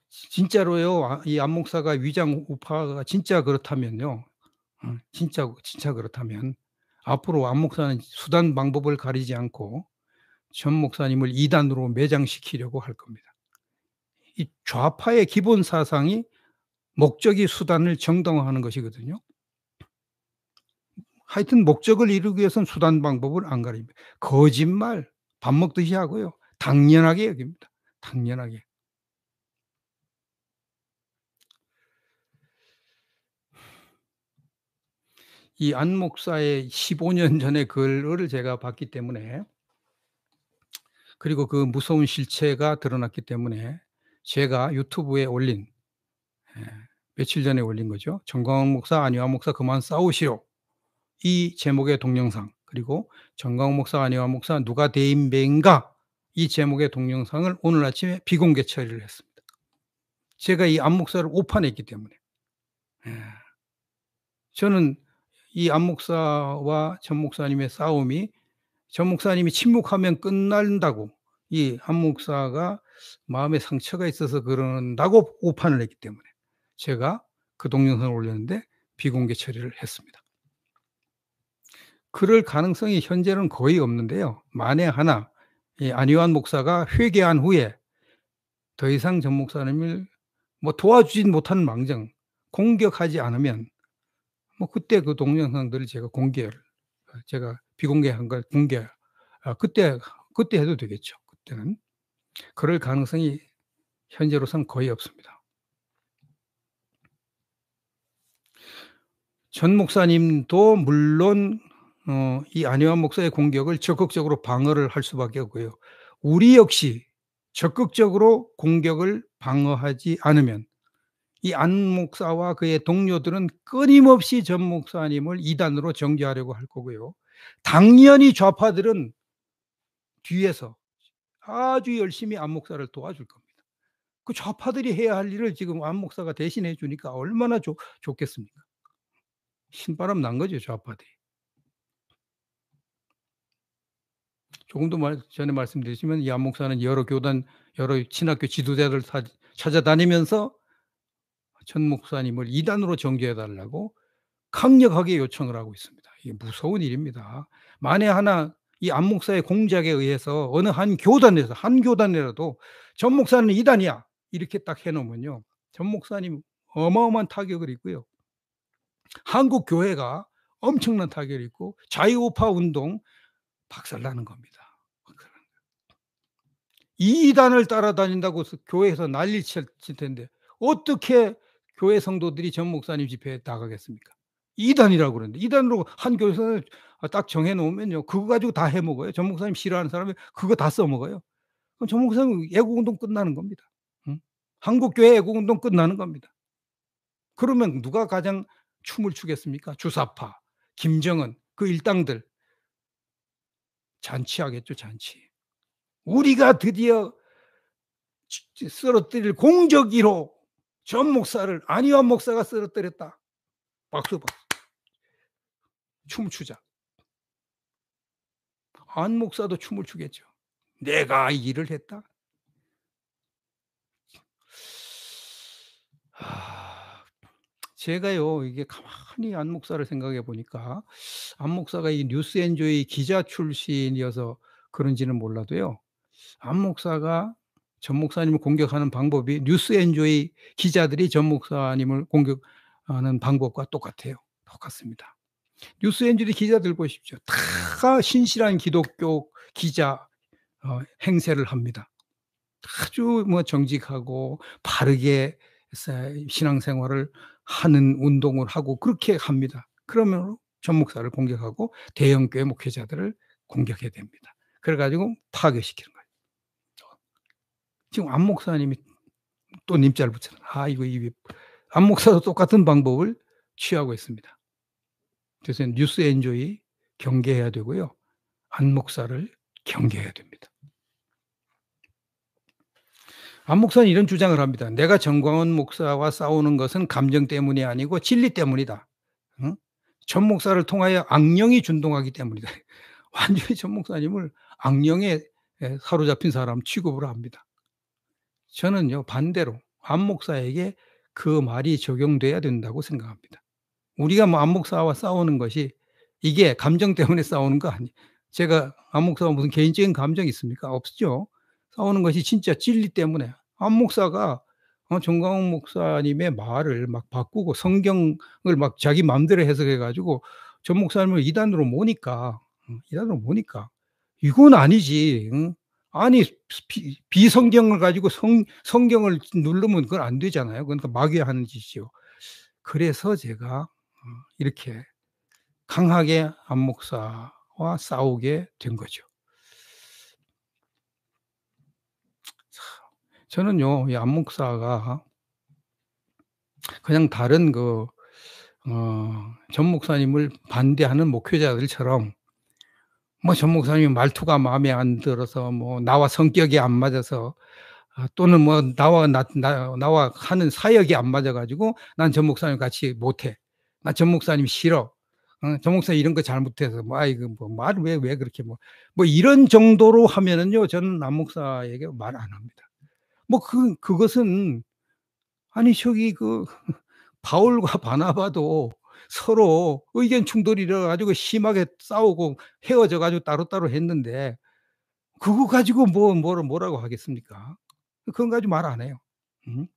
진짜로요. 아, 이 안목사가 위장 우파가 진짜 그렇다면요. 어, 진짜 진짜 그렇다면 앞으로 안목사는 수단 방법을 가리지 않고 전 목사님을 이단으로 매장시키려고 할 겁니다. 이 좌파의 기본 사상이 목적이 수단을 정당화하는 것이거든요. 하여튼 목적을 이루기 위해선 수단 방법을 안 가립니다. 거짓말, 밥 먹듯이 하고요. 당연하게 여깁니다. 당연하게. 이안 목사의 15년 전의 글을 제가 봤기 때문에 그리고 그 무서운 실체가 드러났기 때문에 제가 유튜브에 올린 예, 며칠 전에 올린 거죠. 정광훈 목사, 안희환 목사 그만 싸우시오. 이 제목의 동영상 그리고 정광훈 목사, 안희환 목사 누가 대인배인가 이 제목의 동영상을 오늘 아침에 비공개 처리를 했습니다. 제가 이 안 목사를 오판했기 때문에 예. 저는 이 안 목사와 전 목사님의 싸움이 전 목사님이 침묵하면 끝난다고 이 안 목사가 마음의 상처가 있어서 그런다고 오판을 했기 때문에 제가 그 동영상을 올렸는데 비공개 처리를 했습니다. 그럴 가능성이 현재는 거의 없는데요. 만에 하나 안유한 목사가 회개한 후에 더 이상 전 목사님을 뭐 도와주진 못하 망정 공격하지 않으면 뭐 그때 그 동영상들을 제가 공개를 제가 비공개한 걸 공개 아, 그때 그때 해도 되겠죠. 그때는 그럴 가능성이 현재로선 거의 없습니다. 전 목사님도 물론 어, 이 안효환 목사의 공격을 적극적으로 방어를 할 수밖에 없고요. 우리 역시 적극적으로 공격을 방어하지 않으면 이 안 목사와 그의 동료들은 끊임없이 전 목사님을 이단으로 정죄하려고 할 거고요. 당연히 좌파들은 뒤에서 아주 열심히 안 목사를 도와줄 겁니다. 그 좌파들이 해야 할 일을 지금 안 목사가 대신해 주니까 얼마나 좋, 좋겠습니까? 신바람 난 거죠, 좌파들이. 조금 더 전에 말씀드렸지만 이 안목사는 여러 교단, 여러 친학교 지도자를 찾아다니면서 천 목사님을 이단으로 정죄해달라고 강력하게 요청을 하고 있습니다. 이게 무서운 일입니다. 만에 하나 이 안목사의 공작에 의해서 어느 한 교단에서 한 교단이라도 전 목사는 이단이야 이렇게 딱 해놓으면요 전 목사님 어마어마한 타격을 입고요 한국 교회가 엄청난 타격이 있고 자유우파 운동 박살나는 겁니다. 이단을 따라다닌다고 교회에서 난리 칠 텐데 어떻게 교회 성도들이 전 목사님 집회에 나가겠습니까? 이단이라고 그러는데 이단으로 한 교회에서 딱 정해놓으면요 그거 가지고 다 해먹어요. 전 목사님 싫어하는 사람이 그거 다 써먹어요. 그럼 전 목사님 애국운동 끝나는 겁니다. 응? 한국교회 애국운동 끝나는 겁니다. 그러면 누가 가장 춤을 추겠습니까? 주사파, 김정은, 그 일당들. 잔치하겠죠, 잔치. 우리가 드디어 쓰러뜨릴 공적이로 전 목사를 안희원 목사가 쓰러뜨렸다. 박수 박수. 춤추자. 안 목사도 춤을 추겠죠. 내가 일을 했다. 제가요, 이게 가만히 안 목사를 생각해 보니까 안 목사가 이 뉴스엔조이 기자 출신이어서 그런지는 몰라도요. 안 목사가 전 목사님을 공격하는 방법이 뉴스엔조이 기자들이 전 목사님을 공격하는 방법과 똑같아요. 똑같습니다. 뉴스엔조이 기자들 보십시오. 다 신실한 기독교 기자 어, 행세를 합니다. 아주 뭐 정직하고 바르게 신앙생활을 하는 운동을 하고 그렇게 합니다. 그러면 전 목사를 공격하고 대형 교회 목회자들을 공격해야 됩니다. 그래가지고 파괴시키는 거예요. 지금 안 목사님이 또 님자를 붙여요. 아 이거 이 안 목사도 똑같은 방법을 취하고 있습니다. 그래서 뉴스 엔조이 경계해야 되고요. 안 목사를 경계해야 됩니다. 안 목사는 이런 주장을 합니다. 내가 정광훈 목사와 싸우는 것은 감정 때문이 아니고 진리 때문이다. 응? 전 목사를 통하여 악령이 준동하기 때문이다. 완전히 전 목사님을 악령에 사로잡힌 사람 취급을 합니다. 저는요, 반대로 안 목사에게 그 말이 적용돼야 된다고 생각합니다. 우리가 뭐 안 목사와 싸우는 것이 이게 감정 때문에 싸우는 거 아니. 에요 제가 안 목사와 무슨 개인적인 감정이 있습니까? 없죠. 싸우는 것이 진짜 진리 때문에 한 목사가 어, 정광훈 목사님의 말을 막 바꾸고 성경을 막 자기 마음대로 해석해가지고 전 목사님을 이단으로 모니까 이단으로 모니까 이건 아니지. 응? 아니 비, 성경을 가지고 성, 성경을 누르면 그건 안 되잖아요. 그러니까 마귀하는 짓이요. 그래서 제가 이렇게 강하게 안 목사와 싸우게 된 거죠. 저는요, 이 안목사가 그냥 다른 그, 어, 전 목사님을 반대하는 목회자들처럼 뭐 전 목사님 말투가 마음에 안 들어서 뭐 나와 성격이 안 맞아서 어, 또는 뭐 나와 나, 나, 와 하는 사역이 안 맞아가지고 난 전 목사님 같이 못해. 나전 목사님 싫어. 어, 전 목사님 이런 거 잘못해서 뭐아이그 뭐 말 왜 왜 그렇게 뭐뭐 뭐 이런 정도로 하면은요 저는 남 목사에게 말 안 합니다. 뭐그 그것은 아니 저기 그 바울과 바나바도 서로 의견 충돌이 일어나가지고 심하게 싸우고 헤어져가지고 따로따로 했는데 그거 가지고 뭐, 뭐라, 뭐라고 하겠습니까? 그건 가지고 말 안 해요. 응? 음?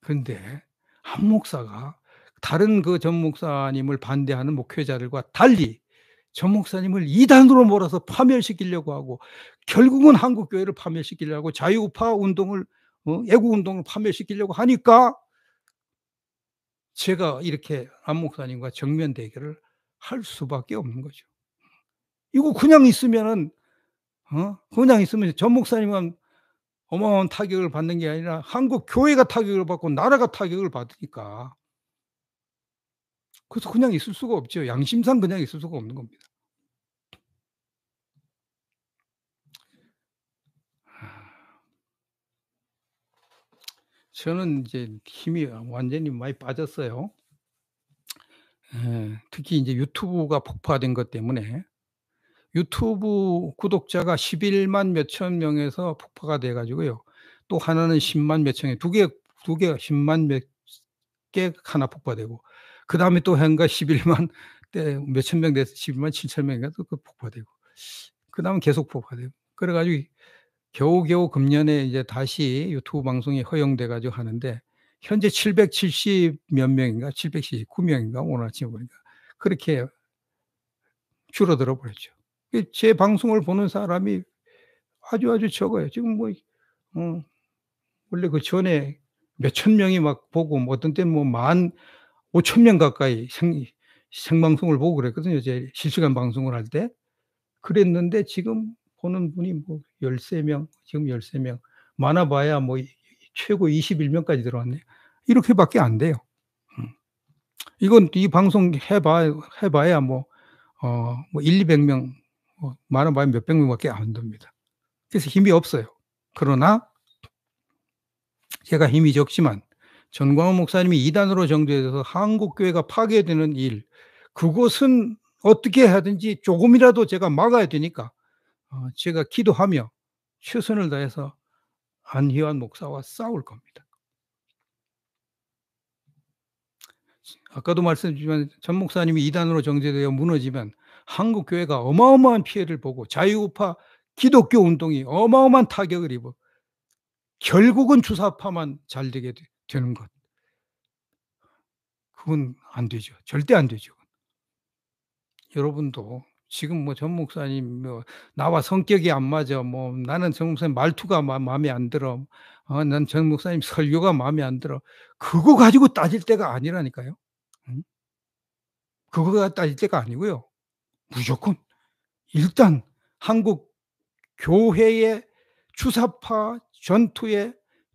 근데 한 목사가 다른 그 전 목사님을 반대하는 목회자들과 달리 전 목사님을 이단으로 몰아서 파멸시키려고 하고 결국은 한국 교회를 파멸시키려고 자유파 운동을 어, 애국 운동을 파멸시키려고 하니까 제가 이렇게 안 목사님과 정면 대결을 할 수밖에 없는 거죠. 이거 그냥 있으면은 어? 그냥 있으면 전 목사님은 어마어마한 타격을 받는 게 아니라 한국 교회가 타격을 받고 나라가 타격을 받으니까 그래서 그냥 있을 수가 없죠. 양심상 그냥 있을 수가 없는 겁니다. 저는 이제 힘이 완전히 많이 빠졌어요. 예, 특히 이제 유튜브가 폭파된 것 때문에 유튜브 구독자가 11만 몇천 명에서 폭파가 돼가지고요. 또 하나는 10만 몇천에 두 개, 두 개, 10만 몇 개 하나 폭파되고 그 다음에 또 한가 11만 때 몇 천 명 돼서 11만 7천 명인가 또 그 폭파되고 그 다음 계속 폭파되고 그래가지고 겨우겨우 금년에 이제 다시 유튜브 방송이 허용돼가지고 하는데 현재 770 몇 명인가 779명인가 오늘 아침에 보니까 그렇게 줄어들어 버렸죠. 제 방송을 보는 사람이 아주 아주 적어요. 지금 뭐 어, 원래 그 전에 몇천 명이 막 보고 뭐 어떤 때는 뭐만 5천 명 가까이 생, 생방송을 보고 그랬거든요. 제 실시간 방송을 할 때. 그랬는데 지금 보는 분이 뭐 13명, 지금 13명, 많아봐야 뭐 최고 21명까지 들어왔네요. 이렇게밖에 안 돼요. 음. 이건 이 방송 해봐, 해봐야 뭐, 어, 뭐 1, 200명, 뭐 많아봐야 몇백 명밖에 안 됩니다. 그래서 힘이 없어요. 그러나 제가 힘이 적지만 전광훈 목사님이 이단으로 정죄돼서 한국교회가 파괴되는 일, 그것은 어떻게 하든지 조금이라도 제가 막아야 되니까 어, 제가 기도하며 최선을 다해서 안희환 목사와 싸울 겁니다. 아까도 말씀드렸지만 전 목사님이 이단으로 정제되어 무너지면 한국 교회가 어마어마한 피해를 보고 자유우파 기독교 운동이 어마어마한 타격을 입어 결국은 주사파만 잘 되게 돼. 되는 것. 그건 안 되죠. 절대 안 되죠. 여러분도 지금 뭐 전 목사님 뭐 나와 성격이 안 맞아 뭐 나는 전 목사님 말투가 마, 마음에 안 들어 아, 어, 난전 목사님 설교가 마음에 안 들어 그거 가지고 따질 때가 아니라니까요. 응? 그거가 따질 때가 아니고요. 무조건 일단 한국 교회의 추사파 전투에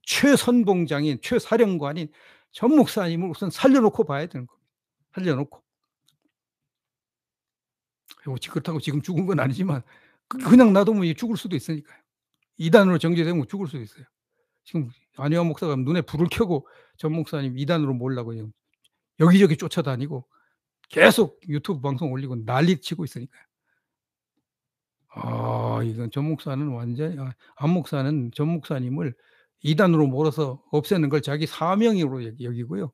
최선봉장인 최사령관인 전 목사님을 우선 살려놓고 봐야 되는 겁니다. 살려놓고. 그렇다고 뭐 지금 죽은 건 아니지만 그 그냥 놔두면 뭐 죽을 수도 있으니까요. 이단으로 정제되면 죽을 수도 있어요. 지금 안혜원 목사가 눈에 불을 켜고 전 목사님 이단으로 몰라고 여기저기 쫓아다니고 계속 유튜브 방송 올리고 난리 치고 있으니까요. 아, 이건 전 목사는 완전히, 아, 안 목사는 전 목사님을 이단으로 몰아서 없애는 걸 자기 사명으로 여기고요.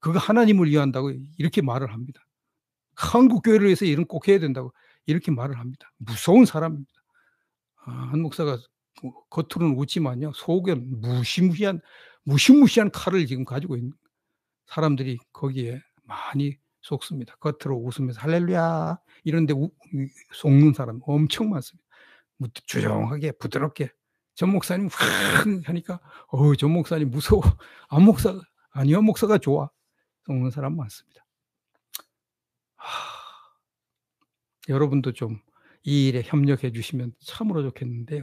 그거 하나님을 위한다고 이렇게 말을 합니다. 한국 교회를 위해서 이런 꼭 해야 된다고 이렇게 말을 합니다. 무서운 사람입니다. 아, 한 목사가 뭐 겉으로는 웃지만요 속은 무시무시한 무시무시한 칼을 지금 가지고 있는 사람들이 거기에 많이 속습니다. 겉으로 웃으면서 할렐루야 이런데 속는 사람 엄청 많습니다. 조용하게 뭐 부드럽게 전 목사님 확 하니까 어전 목사님 무서워 안 아, 목사 아니요 목사가 좋아 속는 사람 많습니다. 하... 여러분도 좀 이 일에 협력해 주시면 참으로 좋겠는데요.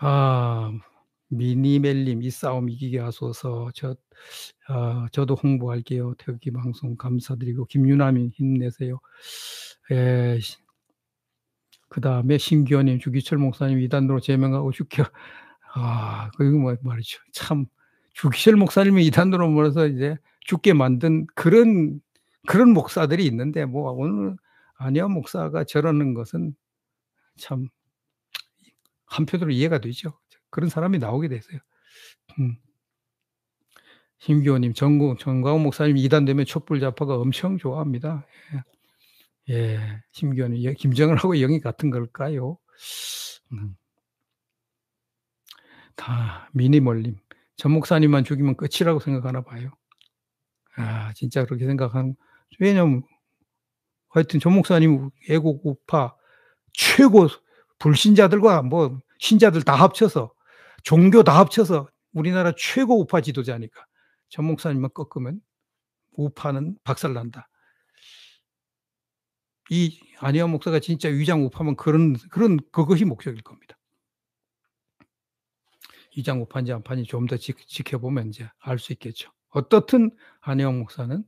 아 미니멜님 이 싸움 이기게 하소서 저 아, 저도 홍보할게요 태극기 방송 감사드리고 김유남님 힘내세요. 에, 그 다음에 신기원님, 주기철 목사님, 이단으로 제명하고 죽혀 아, 그리뭐 말이죠. 참, 주기철 목사님이 이단으로 몰아서 이제 죽게 만든 그런, 그런 목사들이 있는데, 뭐, 오늘 아니야 목사가 저러는 것은 참, 한표대로 이해가 되죠. 그런 사람이 나오게 되어요 음. 신기호님 전국, 전광훈 목사님 이단 되면 촛불 자파가 엄청 좋아합니다. 예. 예, 심교는 김정은하고 영이 같은 걸까요? 음. 다 미니멀님. 전 목사님만 죽이면 끝이라고 생각하나 봐요. 아, 진짜 그렇게 생각하는, 왜냐면, 하여튼 전 목사님 애국 우파 최고 불신자들과 뭐 신자들 다 합쳐서 종교 다 합쳐서 우리나라 최고 우파 지도자니까 전 목사님만 꺾으면 우파는 박살난다. 이아희화 목사가 진짜 위장 우파면 그런 그런 그것이 목적일 겁니다. 위장 우파지안파지좀 더 지켜보면 이제 알 수 있겠죠. 어떻든 안혜영 목사는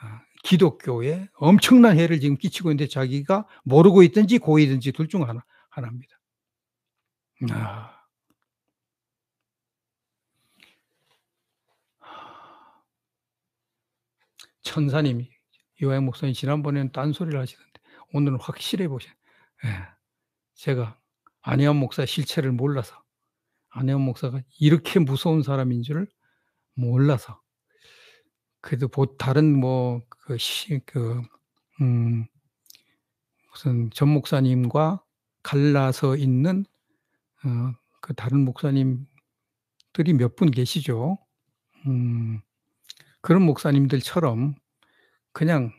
아, 기독교에 엄청난 해를 지금 끼치고 있는데 자기가 모르고 있든지 고의든지 둘 중 하나 하나입니다. 아. 천사님이 이화 목사님 지난번에는 딴소리를 하시던데 오늘은 확실해 보셔요 예. 제가 안혜원 목사 실체를 몰라서 안혜원 목사가 이렇게 무서운 사람인 줄 몰라서 그래도 보 다른 뭐그 그, 음, 무슨 전 목사님과 갈라서 있는 어, 그 다른 목사님들이 몇 분 계시죠. 음, 그런 목사님들처럼 그냥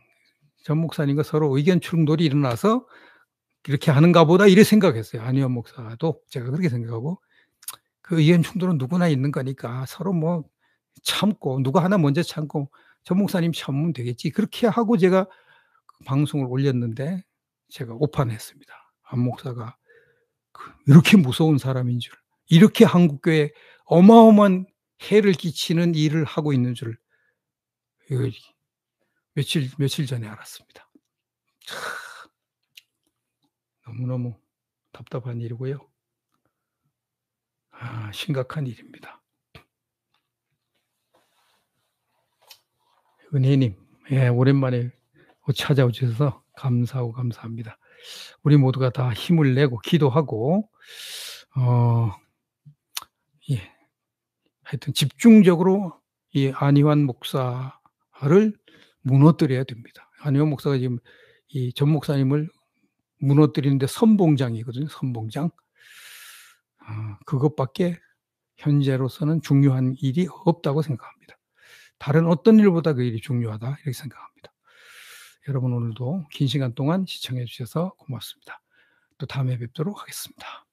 전 목사님과 서로 의견 충돌이 일어나서 이렇게 하는가 보다 이래 생각했어요. 안희원 목사도 제가 그렇게 생각하고 그 의견 충돌은 누구나 있는 거니까 서로 뭐 참고 누가 하나 먼저 참고 전 목사님 참으면 되겠지 그렇게 하고 제가 그 방송을 올렸는데 제가 오판했습니다. 안 목사가 그 이렇게 무서운 사람인 줄 이렇게 한국교회 어마어마한 해를 끼치는 일을 하고 있는 줄 며칠, 며칠 전에 알았습니다. 너무너무 답답한 일이고요. 아, 심각한 일입니다. 은혜님, 예, 오랜만에 찾아오셔서 감사하고 감사합니다. 우리 모두가 다 힘을 내고 기도하고, 어, 예, 하여튼 집중적으로 이 안희환 목사를 무너뜨려야 됩니다. 한영 목사가 지금 이 전 목사님을 무너뜨리는데 선봉장이거든요. 선봉장. 아, 그것밖에 현재로서는 중요한 일이 없다고 생각합니다. 다른 어떤 일보다 그 일이 중요하다 이렇게 생각합니다. 여러분 오늘도 긴 시간 동안 시청해 주셔서 고맙습니다. 또 다음에 뵙도록 하겠습니다.